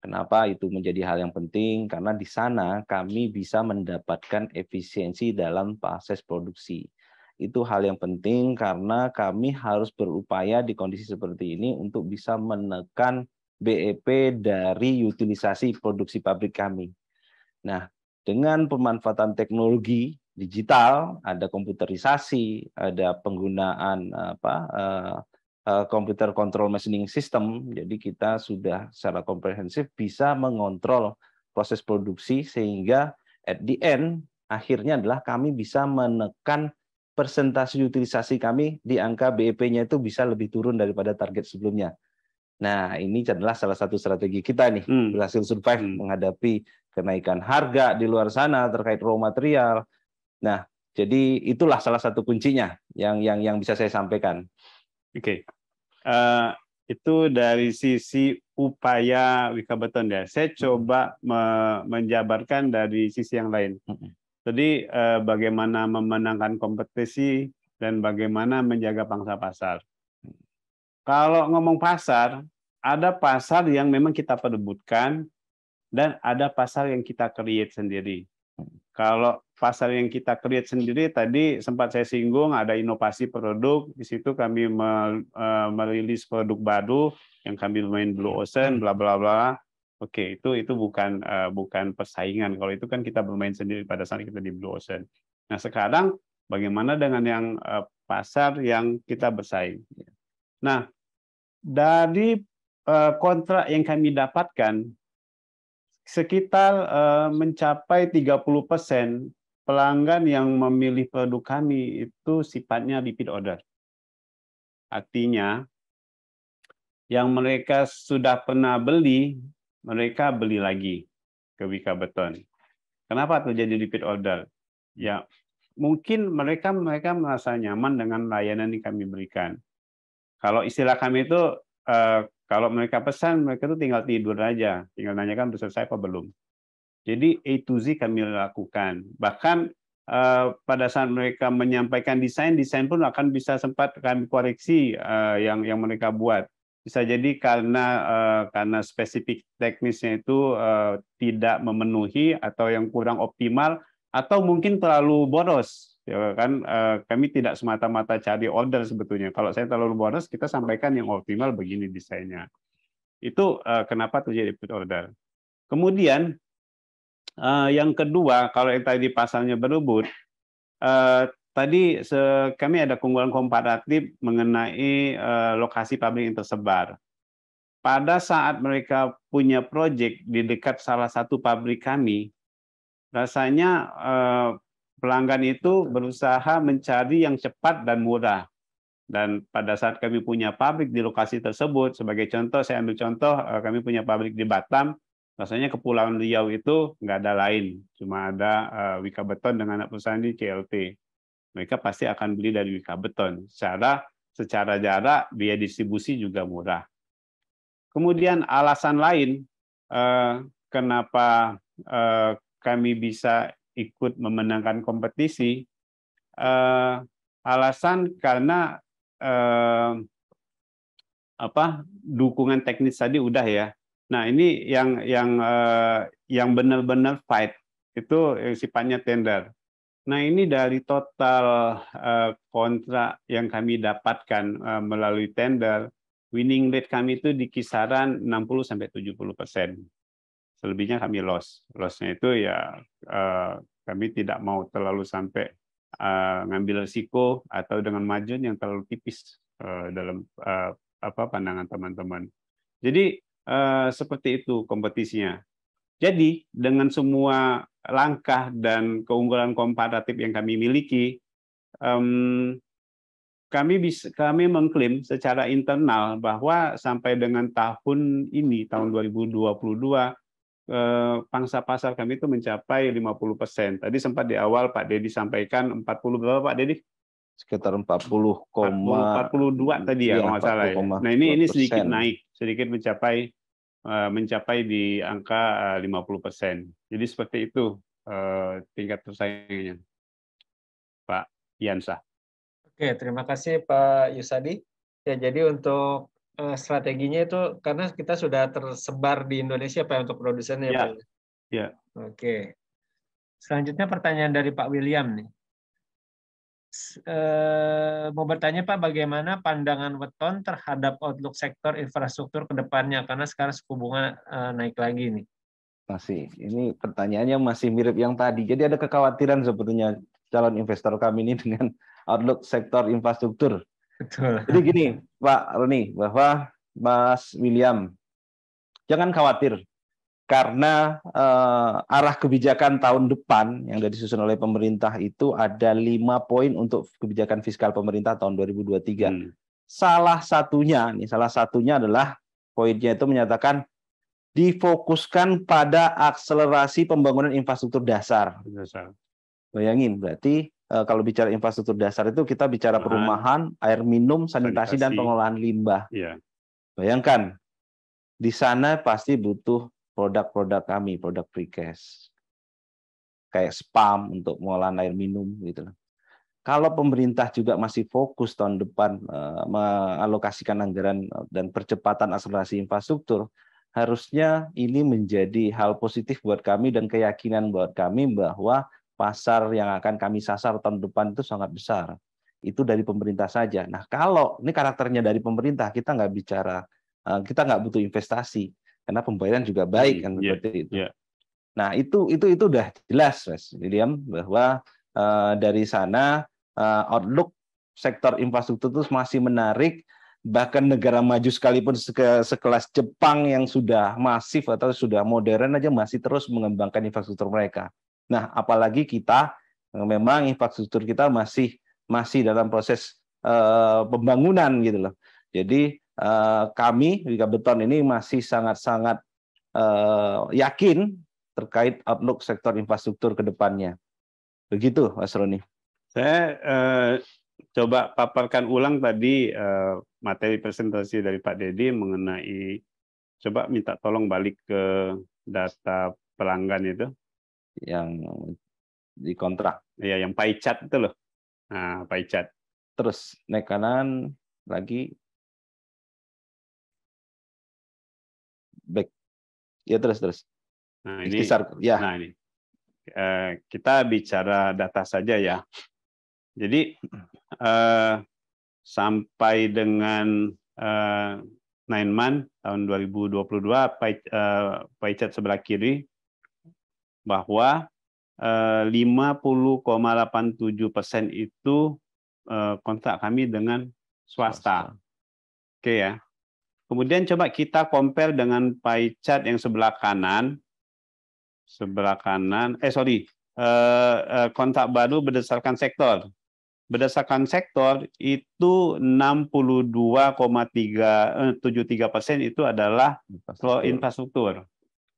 Kenapa itu menjadi hal yang penting? Karena di sana kami bisa mendapatkan efisiensi dalam proses produksi. Itu hal yang penting karena kami harus berupaya di kondisi seperti ini untuk bisa menekan BEP dari utilisasi produksi pabrik kami. Nah, dengan pemanfaatan teknologi digital, ada komputerisasi, ada penggunaan eh, apa eh, Eh, computer control machining system. Jadi kita sudah secara komprehensif bisa mengontrol proses produksi sehingga at the end akhirnya adalah kami bisa menekan persentase utilisasi kami di angka BEP-nya itu bisa lebih turun daripada target sebelumnya. Nah, ini adalah salah satu strategi kita nih, hmm. berhasil survive hmm. menghadapi kenaikan harga di luar sana terkait raw material. Nah, jadi itulah salah satu kuncinya yang yang yang bisa saya sampaikan. Oke, okay. uh, eh, itu dari sisi upaya Wika Beton ya. Saya coba me menjabarkan dari sisi yang lain. Jadi uh, bagaimana memenangkan kompetisi dan bagaimana menjaga pangsa pasar. Kalau ngomong pasar, ada pasar yang memang kita perdebutkan dan ada pasar yang kita create sendiri. Kalau pasar yang kita create sendiri tadi sempat saya singgung ada inovasi produk di situ kami e, merilis produk baru yang kami main blue ocean bla bla bla oke itu itu bukan e, bukan persaingan kalau itu kan kita bermain sendiri pada saat kita di blue ocean nah sekarang bagaimana dengan yang e, pasar yang kita bersaing nah dari kontrak yang kami dapatkan sekitar uh, mencapai 30 persen pelanggan yang memilih produk kami itu sifatnya repeat order. Artinya, yang mereka sudah pernah beli, mereka beli lagi ke Wika Beton. Kenapa terjadi repeat order? Ya, mungkin mereka mereka merasa nyaman dengan layanan yang kami berikan. Kalau istilah kami itu, eh, kalau mereka pesan, mereka itu tinggal tidur aja, tinggal nanyakan sudah selesai apa belum jadi A to Z kami lakukan. Bahkan uh, pada saat mereka menyampaikan desain, desain pun akan bisa sempat kami koreksi uh, yang yang mereka buat. Bisa jadi karena uh, karena spesifik teknisnya itu uh, tidak memenuhi atau yang kurang optimal atau mungkin terlalu boros. Ya kan uh, kami tidak semata-mata cari order sebetulnya. Kalau saya terlalu boros, kita sampaikan yang optimal begini desainnya. Itu uh, kenapa terjadi put order. Kemudian Uh, yang kedua, kalau yang tadi pasalnya berebut, uh, eh, tadi kami ada keunggulan komparatif mengenai uh, lokasi pabrik yang tersebar. Pada saat mereka punya proyek di dekat salah satu pabrik kami, rasanya uh, pelanggan itu berusaha mencari yang cepat dan murah. Dan pada saat kami punya pabrik di lokasi tersebut, sebagai contoh, saya ambil contoh, kami punya pabrik di Batam, rasanya kepulauan Riau itu nggak ada lain, cuma ada eh, Wika Beton dengan anak perusahaan di CLT. Mereka pasti akan beli dari Wika Beton. Secara secara jarak biaya distribusi juga murah. Kemudian alasan lain eh, kenapa eh, kami bisa ikut memenangkan kompetisi uh, alasan karena apa dukungan teknis tadi udah ya Nah ini yang yang uh, yang benar-benar fight itu eh, sifatnya tender. Nah ini dari total uh, kontrak yang kami dapatkan uh, melalui tender, winning rate kami itu di kisaran 60 sampai 70 persen. Selebihnya kami loss. Lossnya itu ya uh, kami tidak mau terlalu sampai uh, ngambil risiko atau dengan margin yang terlalu tipis uh, dalam uh, apa pandangan teman-teman. Jadi Eh, seperti itu kompetisinya. Jadi dengan semua langkah dan keunggulan komparatif yang kami miliki, um, kami bisa kami mengklaim secara internal bahwa sampai dengan tahun ini tahun 2022 eh, pangsa pasar kami itu mencapai 50 persen. Tadi sempat di awal Pak Dedi sampaikan 40 berapa Pak Dedi? sekitar 40, 42 tadi ya, ya kalau nggak salah. Ya. Nah ini ini sedikit naik, sedikit mencapai eh, mencapai di angka 50 eh, persen. Jadi seperti itu eh, tingkat persaingannya, Pak Yansa. Oke, terima kasih Pak Yusadi. Ya, jadi untuk strateginya itu karena kita sudah tersebar di Indonesia Pak untuk produsennya ya. Pak. Ya. Oke. Selanjutnya pertanyaan dari Pak William nih. Eh, mau bertanya Pak, bagaimana pandangan weton terhadap outlook sektor infrastruktur ke depannya? Karena sekarang suku bunga eh, naik lagi nih. Masih, ini pertanyaannya masih mirip yang tadi. Jadi ada kekhawatiran sebetulnya calon investor kami ini dengan outlook sektor infrastruktur. Betul. Jadi gini Pak Roni, bahwa Mas William, jangan khawatir karena uh, arah kebijakan tahun depan yang sudah disusun oleh pemerintah itu ada lima poin untuk kebijakan fiskal pemerintah tahun 2023. Hmm. Salah satunya nih, salah satunya adalah poinnya itu menyatakan difokuskan pada akselerasi pembangunan infrastruktur dasar. dasar. Bayangin berarti uh, kalau bicara infrastruktur dasar itu kita bicara perumahan, perumahan air minum, sanitasi, sanitasi dan pengolahan limbah. Yeah. Bayangkan di sana pasti butuh produk-produk kami, produk free cash, Kayak spam untuk mengolah air minum gitu. Kalau pemerintah juga masih fokus tahun depan eh, mengalokasikan anggaran eh, dan percepatan akselerasi infrastruktur, harusnya ini menjadi hal positif buat kami dan keyakinan buat kami bahwa pasar yang akan kami sasar tahun depan itu sangat besar. Itu dari pemerintah saja. Nah, kalau ini karakternya dari pemerintah, kita nggak bicara, eh, kita nggak butuh investasi karena pembayaran juga hmm, baik kan yeah, seperti itu. Yeah. Nah itu itu itu udah jelas mas William bahwa uh, dari sana uh, outlook sektor infrastruktur itu masih menarik bahkan negara maju sekalipun se sekelas Jepang yang sudah masif atau sudah modern aja masih terus mengembangkan infrastruktur mereka. Nah, apalagi kita eh, memang infrastruktur kita masih masih dalam proses uh, pembangunan gitu loh. Jadi Eh, kami di Beton ini masih sangat-sangat eh, yakin terkait outlook sektor infrastruktur ke depannya. Begitu Mas Roni. Saya uh, coba paparkan ulang tadi uh, materi presentasi dari Pak Dedi mengenai coba minta tolong balik ke data pelanggan itu yang di kontrak. Iya, yang pie chart itu loh. Nah, pie chart. Terus naik kanan lagi back. Ya terus terus. Nah ini. Kisar, ya. Nah ini Uh, kita bicara data saja ya. Jadi uh, sampai dengan uh, nine month tahun 2022 pie, uh, pie chart sebelah kiri bahwa uh, 50,87 persen itu uh, kontak kami dengan swasta. swasta. Oke okay, ya. Kemudian coba kita compare dengan pie chart yang sebelah kanan. Sebelah kanan, eh sorry, eh, eh, kontak baru berdasarkan sektor. Berdasarkan sektor itu 62,73 eh, persen itu adalah infrastruktur. infrastruktur.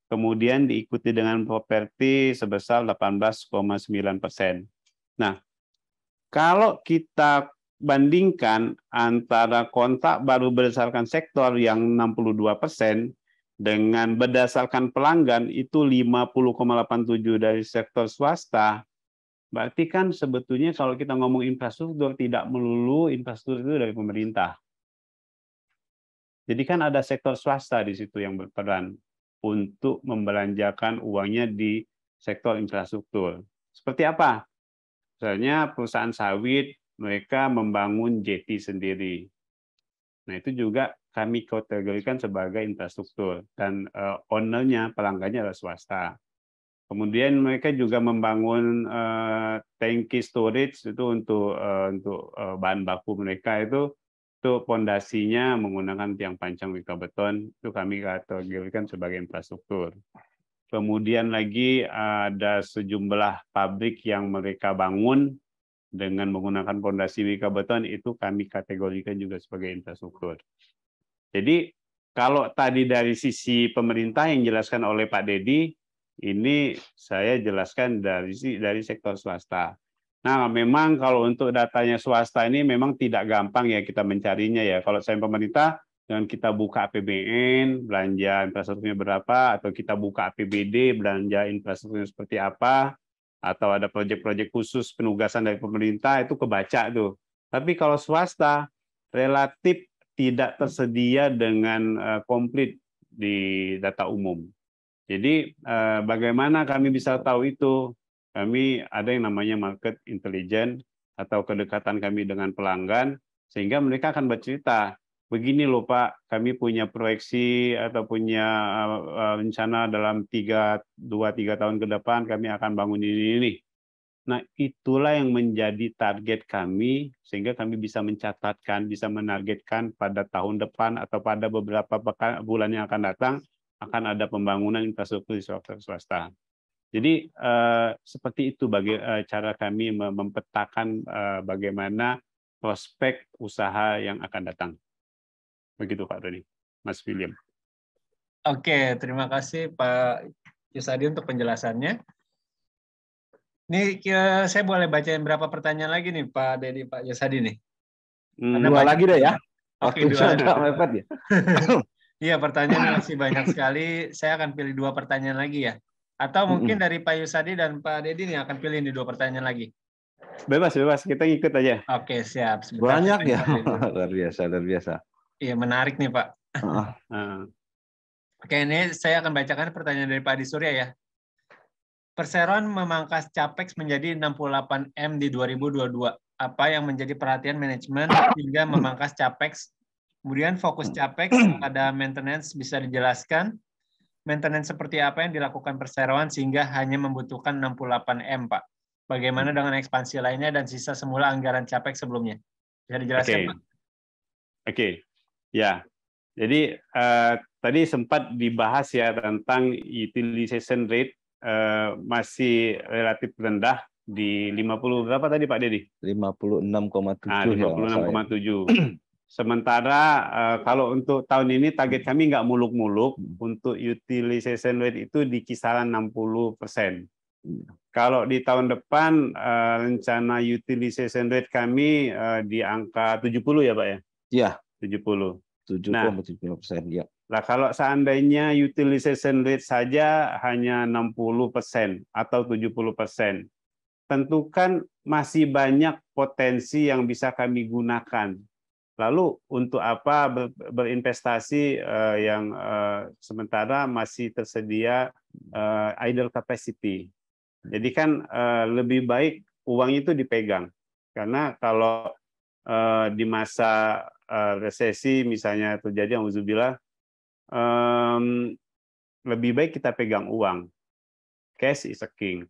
Kemudian diikuti dengan properti sebesar 18,9 persen. Nah, kalau kita bandingkan antara kontak baru berdasarkan sektor yang 62 persen dengan berdasarkan pelanggan itu 50,87 dari sektor swasta, berarti kan sebetulnya kalau kita ngomong infrastruktur tidak melulu infrastruktur itu dari pemerintah. Jadi kan ada sektor swasta di situ yang berperan untuk membelanjakan uangnya di sektor infrastruktur. Seperti apa? Misalnya perusahaan sawit mereka membangun jeti sendiri. Nah, itu juga kami kategorikan sebagai infrastruktur dan uh, ownernya pelanggannya adalah swasta. Kemudian mereka juga membangun uh, eh, tangki storage itu untuk uh, untuk uh, bahan baku mereka itu itu pondasinya menggunakan tiang panjang wika beton itu kami kategorikan sebagai infrastruktur. Kemudian lagi ada sejumlah pabrik yang mereka bangun dengan menggunakan pondasi wika beton itu kami kategorikan juga sebagai infrastruktur. Jadi kalau tadi dari sisi pemerintah yang dijelaskan oleh Pak Dedi, ini saya jelaskan dari dari sektor swasta. Nah, memang kalau untuk datanya swasta ini memang tidak gampang ya kita mencarinya ya. Kalau saya pemerintah dengan kita buka APBN, belanja infrastrukturnya berapa atau kita buka APBD, belanja infrastrukturnya seperti apa, atau ada proyek-proyek khusus penugasan dari pemerintah itu kebaca tuh. Tapi kalau swasta relatif tidak tersedia dengan eh, komplit di data umum. Jadi eh, bagaimana kami bisa tahu itu? Kami ada yang namanya market intelligence atau kedekatan kami dengan pelanggan sehingga mereka akan bercerita begini loh Pak, kami punya proyeksi atau punya eh, eh, rencana dalam tiga 2-3 tahun ke depan kami akan bangun ini, ini. Nah itulah yang menjadi target kami sehingga kami bisa mencatatkan, bisa menargetkan pada tahun depan atau pada beberapa pekan, bulan yang akan datang akan ada pembangunan infrastruktur di swasta. Jadi eh, seperti itu bagi eh, cara kami mempetakan eh, bagaimana prospek usaha yang akan datang. Begitu Pak Rudi. Mas William. Oke, terima kasih Pak Yusadi untuk penjelasannya. Ini saya boleh bacain berapa pertanyaan lagi nih Pak Dedi, Pak Yusadi nih? Hmm, dua lagi deh ya. Oke, okay, dua. Ada. ya. Iya, pertanyaan masih banyak sekali. Saya akan pilih dua pertanyaan lagi ya. Atau hmm, mungkin mm -hmm. dari Pak Yusadi dan Pak Dedi nih akan pilih ini dua pertanyaan lagi. Bebas, bebas. Kita ikut aja. Oke, siap. Sebentar, banyak ya. Luar biasa, luar biasa. Iya menarik nih Pak. Uh, Oke ini saya akan bacakan pertanyaan dari Pak Adi Surya ya. Perseroan memangkas capex menjadi 68 m di 2022. Apa yang menjadi perhatian manajemen hingga memangkas capex? Kemudian fokus capex pada maintenance bisa dijelaskan. Maintenance seperti apa yang dilakukan perseroan sehingga hanya membutuhkan 68 m Pak? Bagaimana dengan ekspansi lainnya dan sisa semula anggaran capex sebelumnya? Bisa dijelaskan okay. Pak? Oke, okay. Ya, jadi uh, tadi sempat dibahas ya tentang utilization rate uh, masih relatif rendah di 50 berapa tadi Pak Dedi? 56,7. Nah, 56,7. Ya, Sementara eh, kalau untuk tahun ini target kami nggak muluk-muluk hmm. untuk utilization rate itu di kisaran 60 persen. Iya. Kalau di tahun depan rencana utilization rate kami di angka 70 ya Pak ya? Iya, 70. tujuh nah, persen, ya. Nah, kalau seandainya utilization rate saja hanya 60 persen atau 70 persen, tentu kan masih banyak potensi yang bisa kami gunakan. Lalu untuk apa ber, berinvestasi uh, yang uh, sementara masih tersedia uh, idle capacity? Jadi kan uh, lebih baik uang itu dipegang karena kalau uh, di masa Eh, resesi misalnya terjadi uzubillah um, lebih baik kita pegang uang cash is a king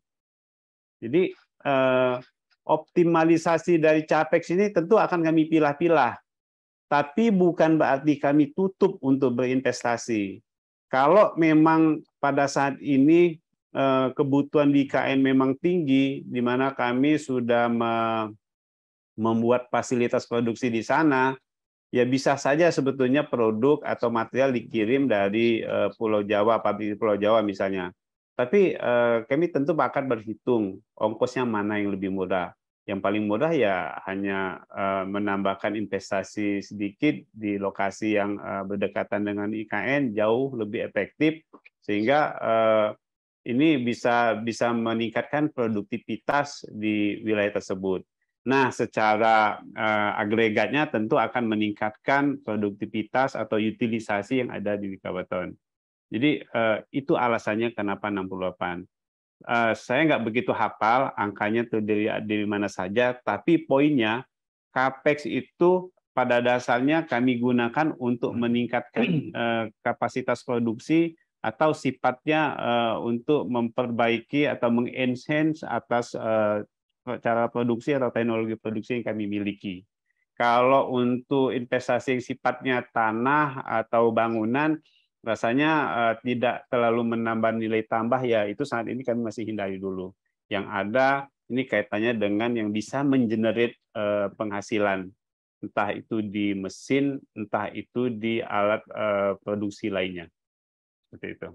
jadi uh, optimalisasi dari capex ini tentu akan kami pilah-pilah tapi bukan berarti kami tutup untuk berinvestasi kalau memang pada saat ini eh, kebutuhan di KN memang tinggi di mana kami sudah membuat fasilitas produksi di sana ya bisa saja sebetulnya produk atau material dikirim dari eh, Pulau Jawa, pabrik Pulau Jawa misalnya. Tapi eh, kami tentu akan berhitung ongkosnya mana yang lebih mudah. Yang paling mudah ya hanya eh, menambahkan investasi sedikit di lokasi yang berdekatan dengan IKN jauh lebih efektif sehingga ini bisa bisa meningkatkan produktivitas di wilayah tersebut. Nah, secara uh, agregatnya tentu akan meningkatkan produktivitas atau utilisasi yang ada di Kabupaten Jadi uh, itu alasannya kenapa 68. Uh, eh, saya nggak begitu hafal angkanya tuh dari dari mana saja, tapi poinnya capex itu pada dasarnya kami gunakan untuk meningkatkan uh, kapasitas produksi atau sifatnya uh, untuk memperbaiki atau mengenhance atas uh, Eh, cara produksi atau teknologi produksi yang kami miliki. Kalau untuk investasi yang sifatnya tanah atau bangunan, rasanya eh, tidak terlalu menambah nilai tambah ya itu saat ini kami masih hindari dulu. Yang ada ini kaitannya dengan yang bisa mengenerate eh, penghasilan entah itu di mesin, entah itu di alat produksi lainnya. Seperti itu.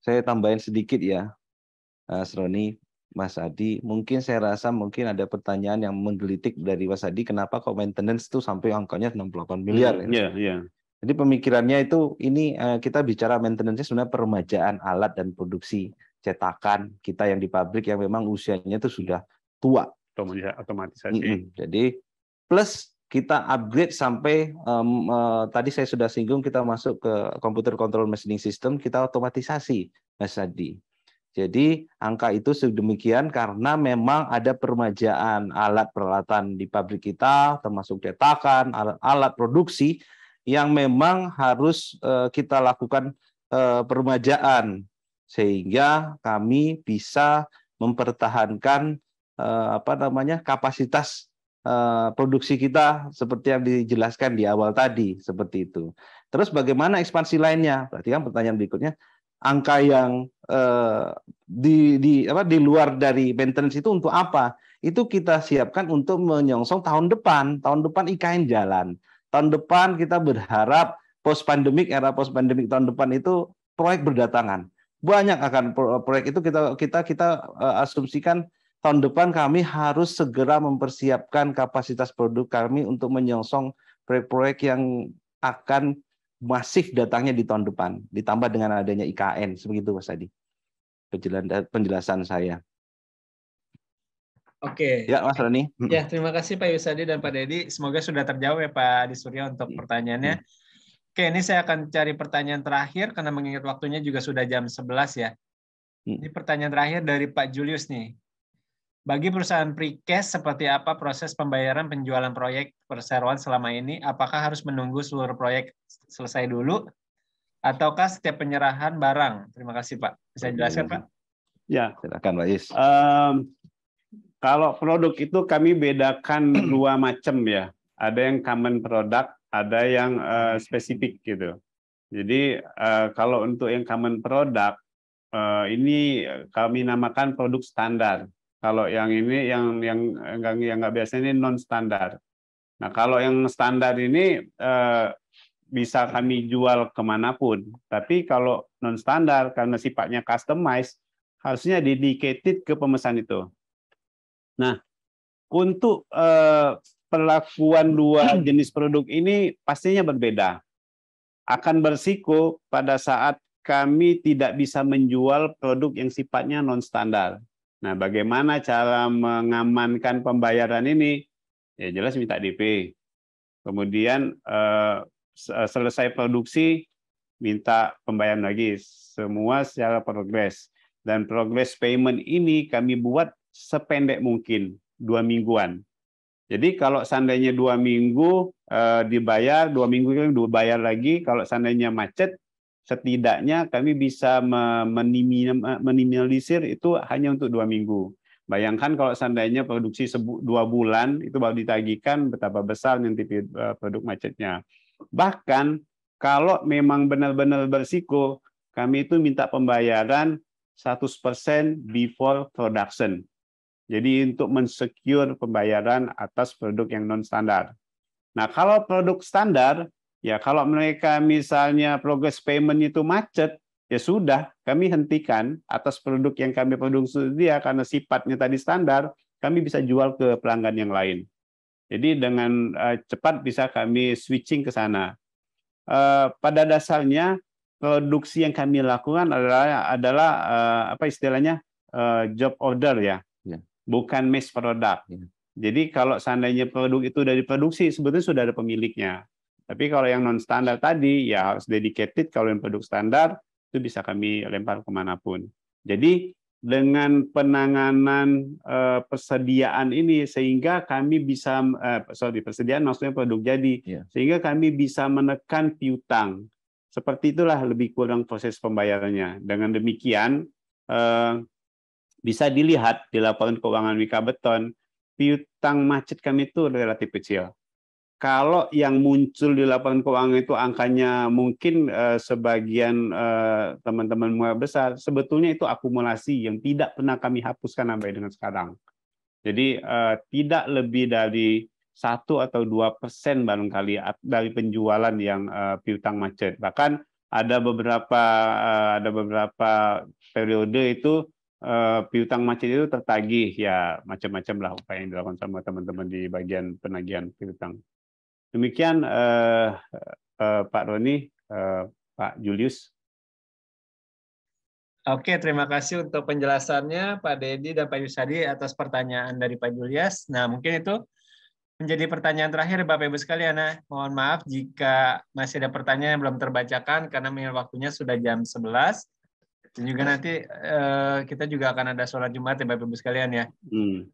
Saya tambahin sedikit ya, Mas Mas Adi. Mungkin saya rasa mungkin ada pertanyaan yang menggelitik dari Mas Adi, kenapa kok maintenance itu sampai angkanya 68 miliar? Hmm, ya? Iya, yeah, iya. Yeah. Jadi pemikirannya itu ini eh, kita bicara maintenance sebenarnya peremajaan alat dan produksi cetakan kita yang di pabrik yang memang usianya itu sudah tua. Otomatisasi. Ya, mm -hmm. Jadi plus kita upgrade sampai um, uh, tadi saya sudah singgung kita masuk ke komputer control machining system kita otomatisasi Mas Adi. Jadi angka itu sedemikian karena memang ada permajaan alat peralatan di pabrik kita, termasuk cetakan, alat, alat produksi yang memang harus eh, kita lakukan eh, permajaan sehingga kami bisa mempertahankan eh, apa namanya kapasitas produksi kita seperti yang dijelaskan di awal tadi seperti itu. Terus bagaimana ekspansi lainnya? Berarti kan pertanyaan berikutnya, angka yang eh, di, di apa di luar dari maintenance itu untuk apa? Itu kita siapkan untuk menyongsong tahun depan. Tahun depan IKN jalan. Tahun depan kita berharap post pandemik era post pandemik tahun depan itu proyek berdatangan. Banyak akan proyek itu kita kita kita eh, asumsikan tahun depan kami harus segera mempersiapkan kapasitas produk kami untuk menyongsong proyek-proyek yang akan masif datangnya di tahun depan, ditambah dengan adanya IKN, sebegitu Mas Adi. Penjelasan saya. Oke. Ya, Mas Roni. Ya, terima kasih Pak Yusadi dan Pak Dedi. Semoga sudah terjawab ya Pak Adi Surya untuk hmm. pertanyaannya. Hmm. Oke, ini saya akan cari pertanyaan terakhir karena mengingat waktunya juga sudah jam 11 ya. Hmm. Ini pertanyaan terakhir dari Pak Julius nih. Bagi perusahaan precast, seperti apa proses pembayaran penjualan proyek perseroan selama ini? Apakah harus menunggu seluruh proyek selesai dulu? Ataukah setiap penyerahan barang? Terima kasih, Pak. Bisa jelaskan, Pak? Ya, silakan, Pak Is. Um, kalau produk itu kami bedakan dua macam ya. Ada yang common product, ada yang uh, spesifik gitu. Jadi uh, kalau untuk yang common product, uh, ini kami namakan produk standar kalau yang ini yang yang yang nggak biasa ini non standar. Nah kalau yang standar ini eh, bisa kami jual kemanapun. Tapi kalau non standar karena sifatnya customized harusnya dedicated ke pemesan itu. Nah untuk eh, perlakuan dua jenis produk ini pastinya berbeda. Akan bersiko pada saat kami tidak bisa menjual produk yang sifatnya non standar. Nah, bagaimana cara mengamankan pembayaran ini? Ya jelas minta DP. Kemudian eh, eh, selesai produksi minta pembayaran lagi. Semua secara progres. Dan progres payment ini kami buat sependek mungkin, dua mingguan. Jadi kalau seandainya dua minggu eh, dibayar, dua minggu dibayar lagi. Kalau seandainya macet, setidaknya kami bisa meminimalisir itu hanya untuk dua minggu. Bayangkan kalau seandainya produksi dua bulan itu baru ditagihkan betapa besar nanti eh, produk macetnya. Bahkan kalau memang benar-benar bersiko, kami itu minta pembayaran 100% before production. Jadi untuk mensecure pembayaran atas produk yang non standar. Nah, kalau produk standar Ya kalau mereka misalnya progress payment itu macet, ya sudah kami hentikan atas produk yang kami produksi dia karena sifatnya tadi standar kami bisa jual ke pelanggan yang lain jadi dengan eh, cepat bisa kami switching ke sana eh, pada dasarnya produksi yang kami lakukan adalah adalah eh, apa istilahnya job order ya, ya. bukan mass product ya. jadi kalau seandainya produk itu dari produksi sebetulnya sudah ada pemiliknya tapi kalau yang non standar tadi ya harus dedicated kalau yang produk standar itu bisa kami lempar kemanapun. Jadi dengan penanganan uh, persediaan ini sehingga kami bisa uh, sorry persediaan maksudnya produk jadi yeah. sehingga kami bisa menekan piutang. Seperti itulah lebih kurang proses pembayarannya. Dengan demikian uh, bisa dilihat di laporan keuangan Wika Beton piutang macet kami itu relatif kecil kalau yang muncul di laporan keuangan itu angkanya mungkin eh, sebagian eh, teman-teman eh, besar, sebetulnya itu akumulasi yang tidak pernah kami hapuskan sampai dengan sekarang. Jadi eh, tidak lebih dari satu atau dua persen barangkali dari penjualan yang piutang macet. Bahkan ada beberapa ada beberapa periode itu piutang macet itu tertagih ya macam-macam lah upaya yang dilakukan sama teman-teman di bagian penagihan piutang. Demikian uh, uh, Pak Roni, uh, Pak Julius. Oke, terima kasih untuk penjelasannya Pak Dedi dan Pak Yusadi atas pertanyaan dari Pak Julius. Nah, mungkin itu menjadi pertanyaan terakhir Bapak Ibu sekalian. Nah, mohon maaf jika masih ada pertanyaan yang belum terbacakan karena mengingat waktunya sudah jam 11. Dan juga nanti uh, kita juga akan ada sholat Jumat ya Bapak Ibu sekalian ya. Hmm.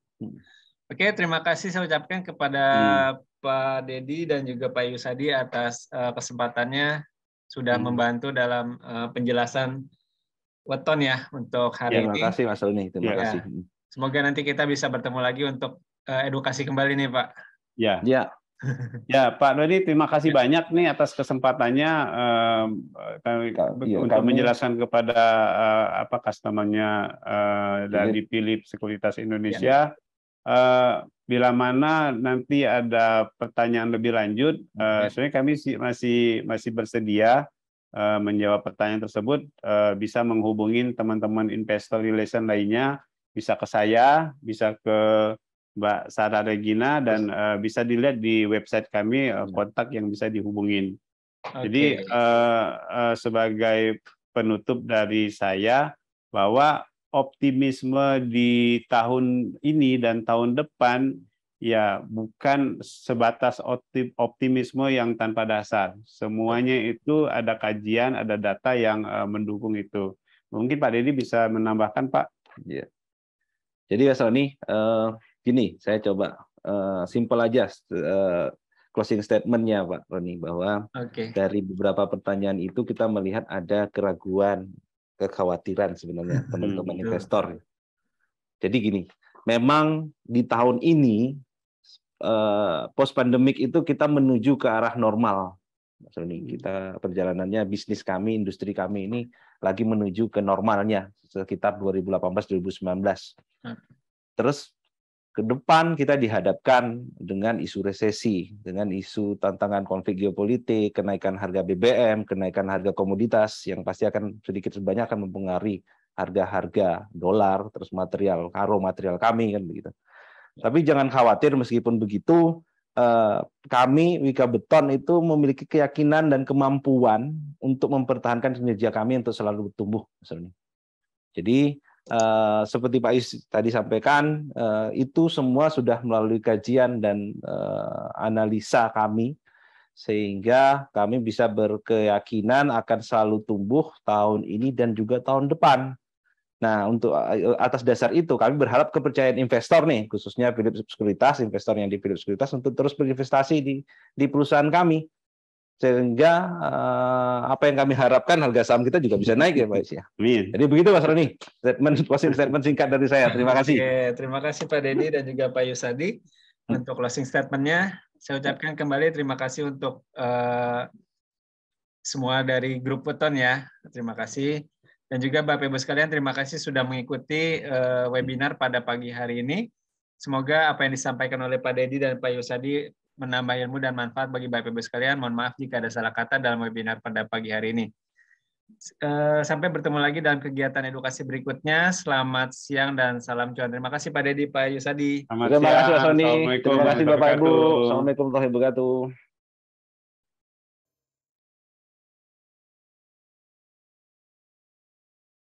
Oke, terima kasih saya ucapkan kepada hmm. Pak Dedi dan juga Pak Yusadi atas uh, kesempatannya sudah hmm. membantu dalam uh, penjelasan weton ya untuk hari ya, ini. Terima kasih Mas Roni, terima ya. kasih. Semoga nanti kita bisa bertemu lagi untuk uh, edukasi kembali nih Pak. Ya. Ya. ya Pak Dedi terima kasih ya. banyak nih atas kesempatannya uh, ya, untuk kami... menjelaskan kepada uh, apa customernya uh, dari Philip Sekuritas Indonesia. Ya. Eh, bila mana nanti ada pertanyaan lebih lanjut, uh, sebenarnya kami masih masih bersedia uh, menjawab pertanyaan tersebut. Uh, bisa menghubungi teman-teman investor relation lainnya, bisa ke saya, bisa ke Mbak Sarah Regina dan uh, bisa dilihat di website kami uh, kontak yang bisa dihubungin. Okay. Jadi uh, uh, sebagai penutup dari saya bahwa optimisme di tahun ini dan tahun depan ya bukan sebatas optimisme yang tanpa dasar. Semuanya itu ada kajian, ada data yang eh, mendukung itu. Mungkin Pak Deddy bisa menambahkan Pak. Ya. Jadi Mas Roni, eh, gini saya coba eh, simpel aja closing closing statementnya Pak Roni bahwa okay. dari beberapa pertanyaan itu kita melihat ada keraguan kekhawatiran sebenarnya teman-teman iya. investor. Jadi gini, memang di tahun ini eh, post pandemik itu kita menuju ke arah normal. Maksudnya hmm. kita perjalanannya bisnis kami, industri kami ini lagi menuju ke normalnya sekitar 2018-2019. Hmm. Terus ke depan kita dihadapkan dengan isu resesi, dengan isu tantangan konflik geopolitik, kenaikan harga BBM, kenaikan harga komoditas yang pasti akan sedikit sebanyak akan mempengaruhi harga-harga dolar, terus material, karo material kami kan begitu. Ya. Tapi jangan khawatir meskipun begitu eh, kami Wika Beton itu memiliki keyakinan dan kemampuan untuk mempertahankan kinerja kami untuk selalu tumbuh. Jadi Eh, seperti Pak Is tadi sampaikan, eh, itu semua sudah melalui kajian dan eh, analisa kami, sehingga kami bisa berkeyakinan akan selalu tumbuh tahun ini dan juga tahun depan. Nah, untuk atas dasar itu, kami berharap kepercayaan investor nih, khususnya Philips Sekuritas, investor yang di Philips Sekuritas untuk terus berinvestasi di, di perusahaan kami sehingga uh, apa yang kami harapkan harga saham kita juga bisa naik ya Pak Is Amin. Jadi begitu Mas Roni, statement closing statement singkat dari saya. Terima kasih. Oke, terima kasih Pak Dedi dan juga Pak Yusadi untuk closing statementnya. Saya ucapkan kembali terima kasih untuk uh, semua dari grup Weton ya. Terima kasih. Dan juga Bapak Ibu sekalian terima kasih sudah mengikuti uh, webinar pada pagi hari ini. Semoga apa yang disampaikan oleh Pak Dedi dan Pak Yusadi menambah ilmu dan manfaat bagi Bapak-Ibu sekalian. Mohon maaf jika ada salah kata dalam webinar pada pagi hari ini. Eh, sampai bertemu lagi dalam kegiatan edukasi berikutnya. Selamat siang dan salam cuan. Terima kasih Pak Deddy, Pak Yusadi. Selamat Terima kasih Pak Sony. Terima kasih Bapak-Ibu. Assalamualaikum warahmatullahi wabarakatuh.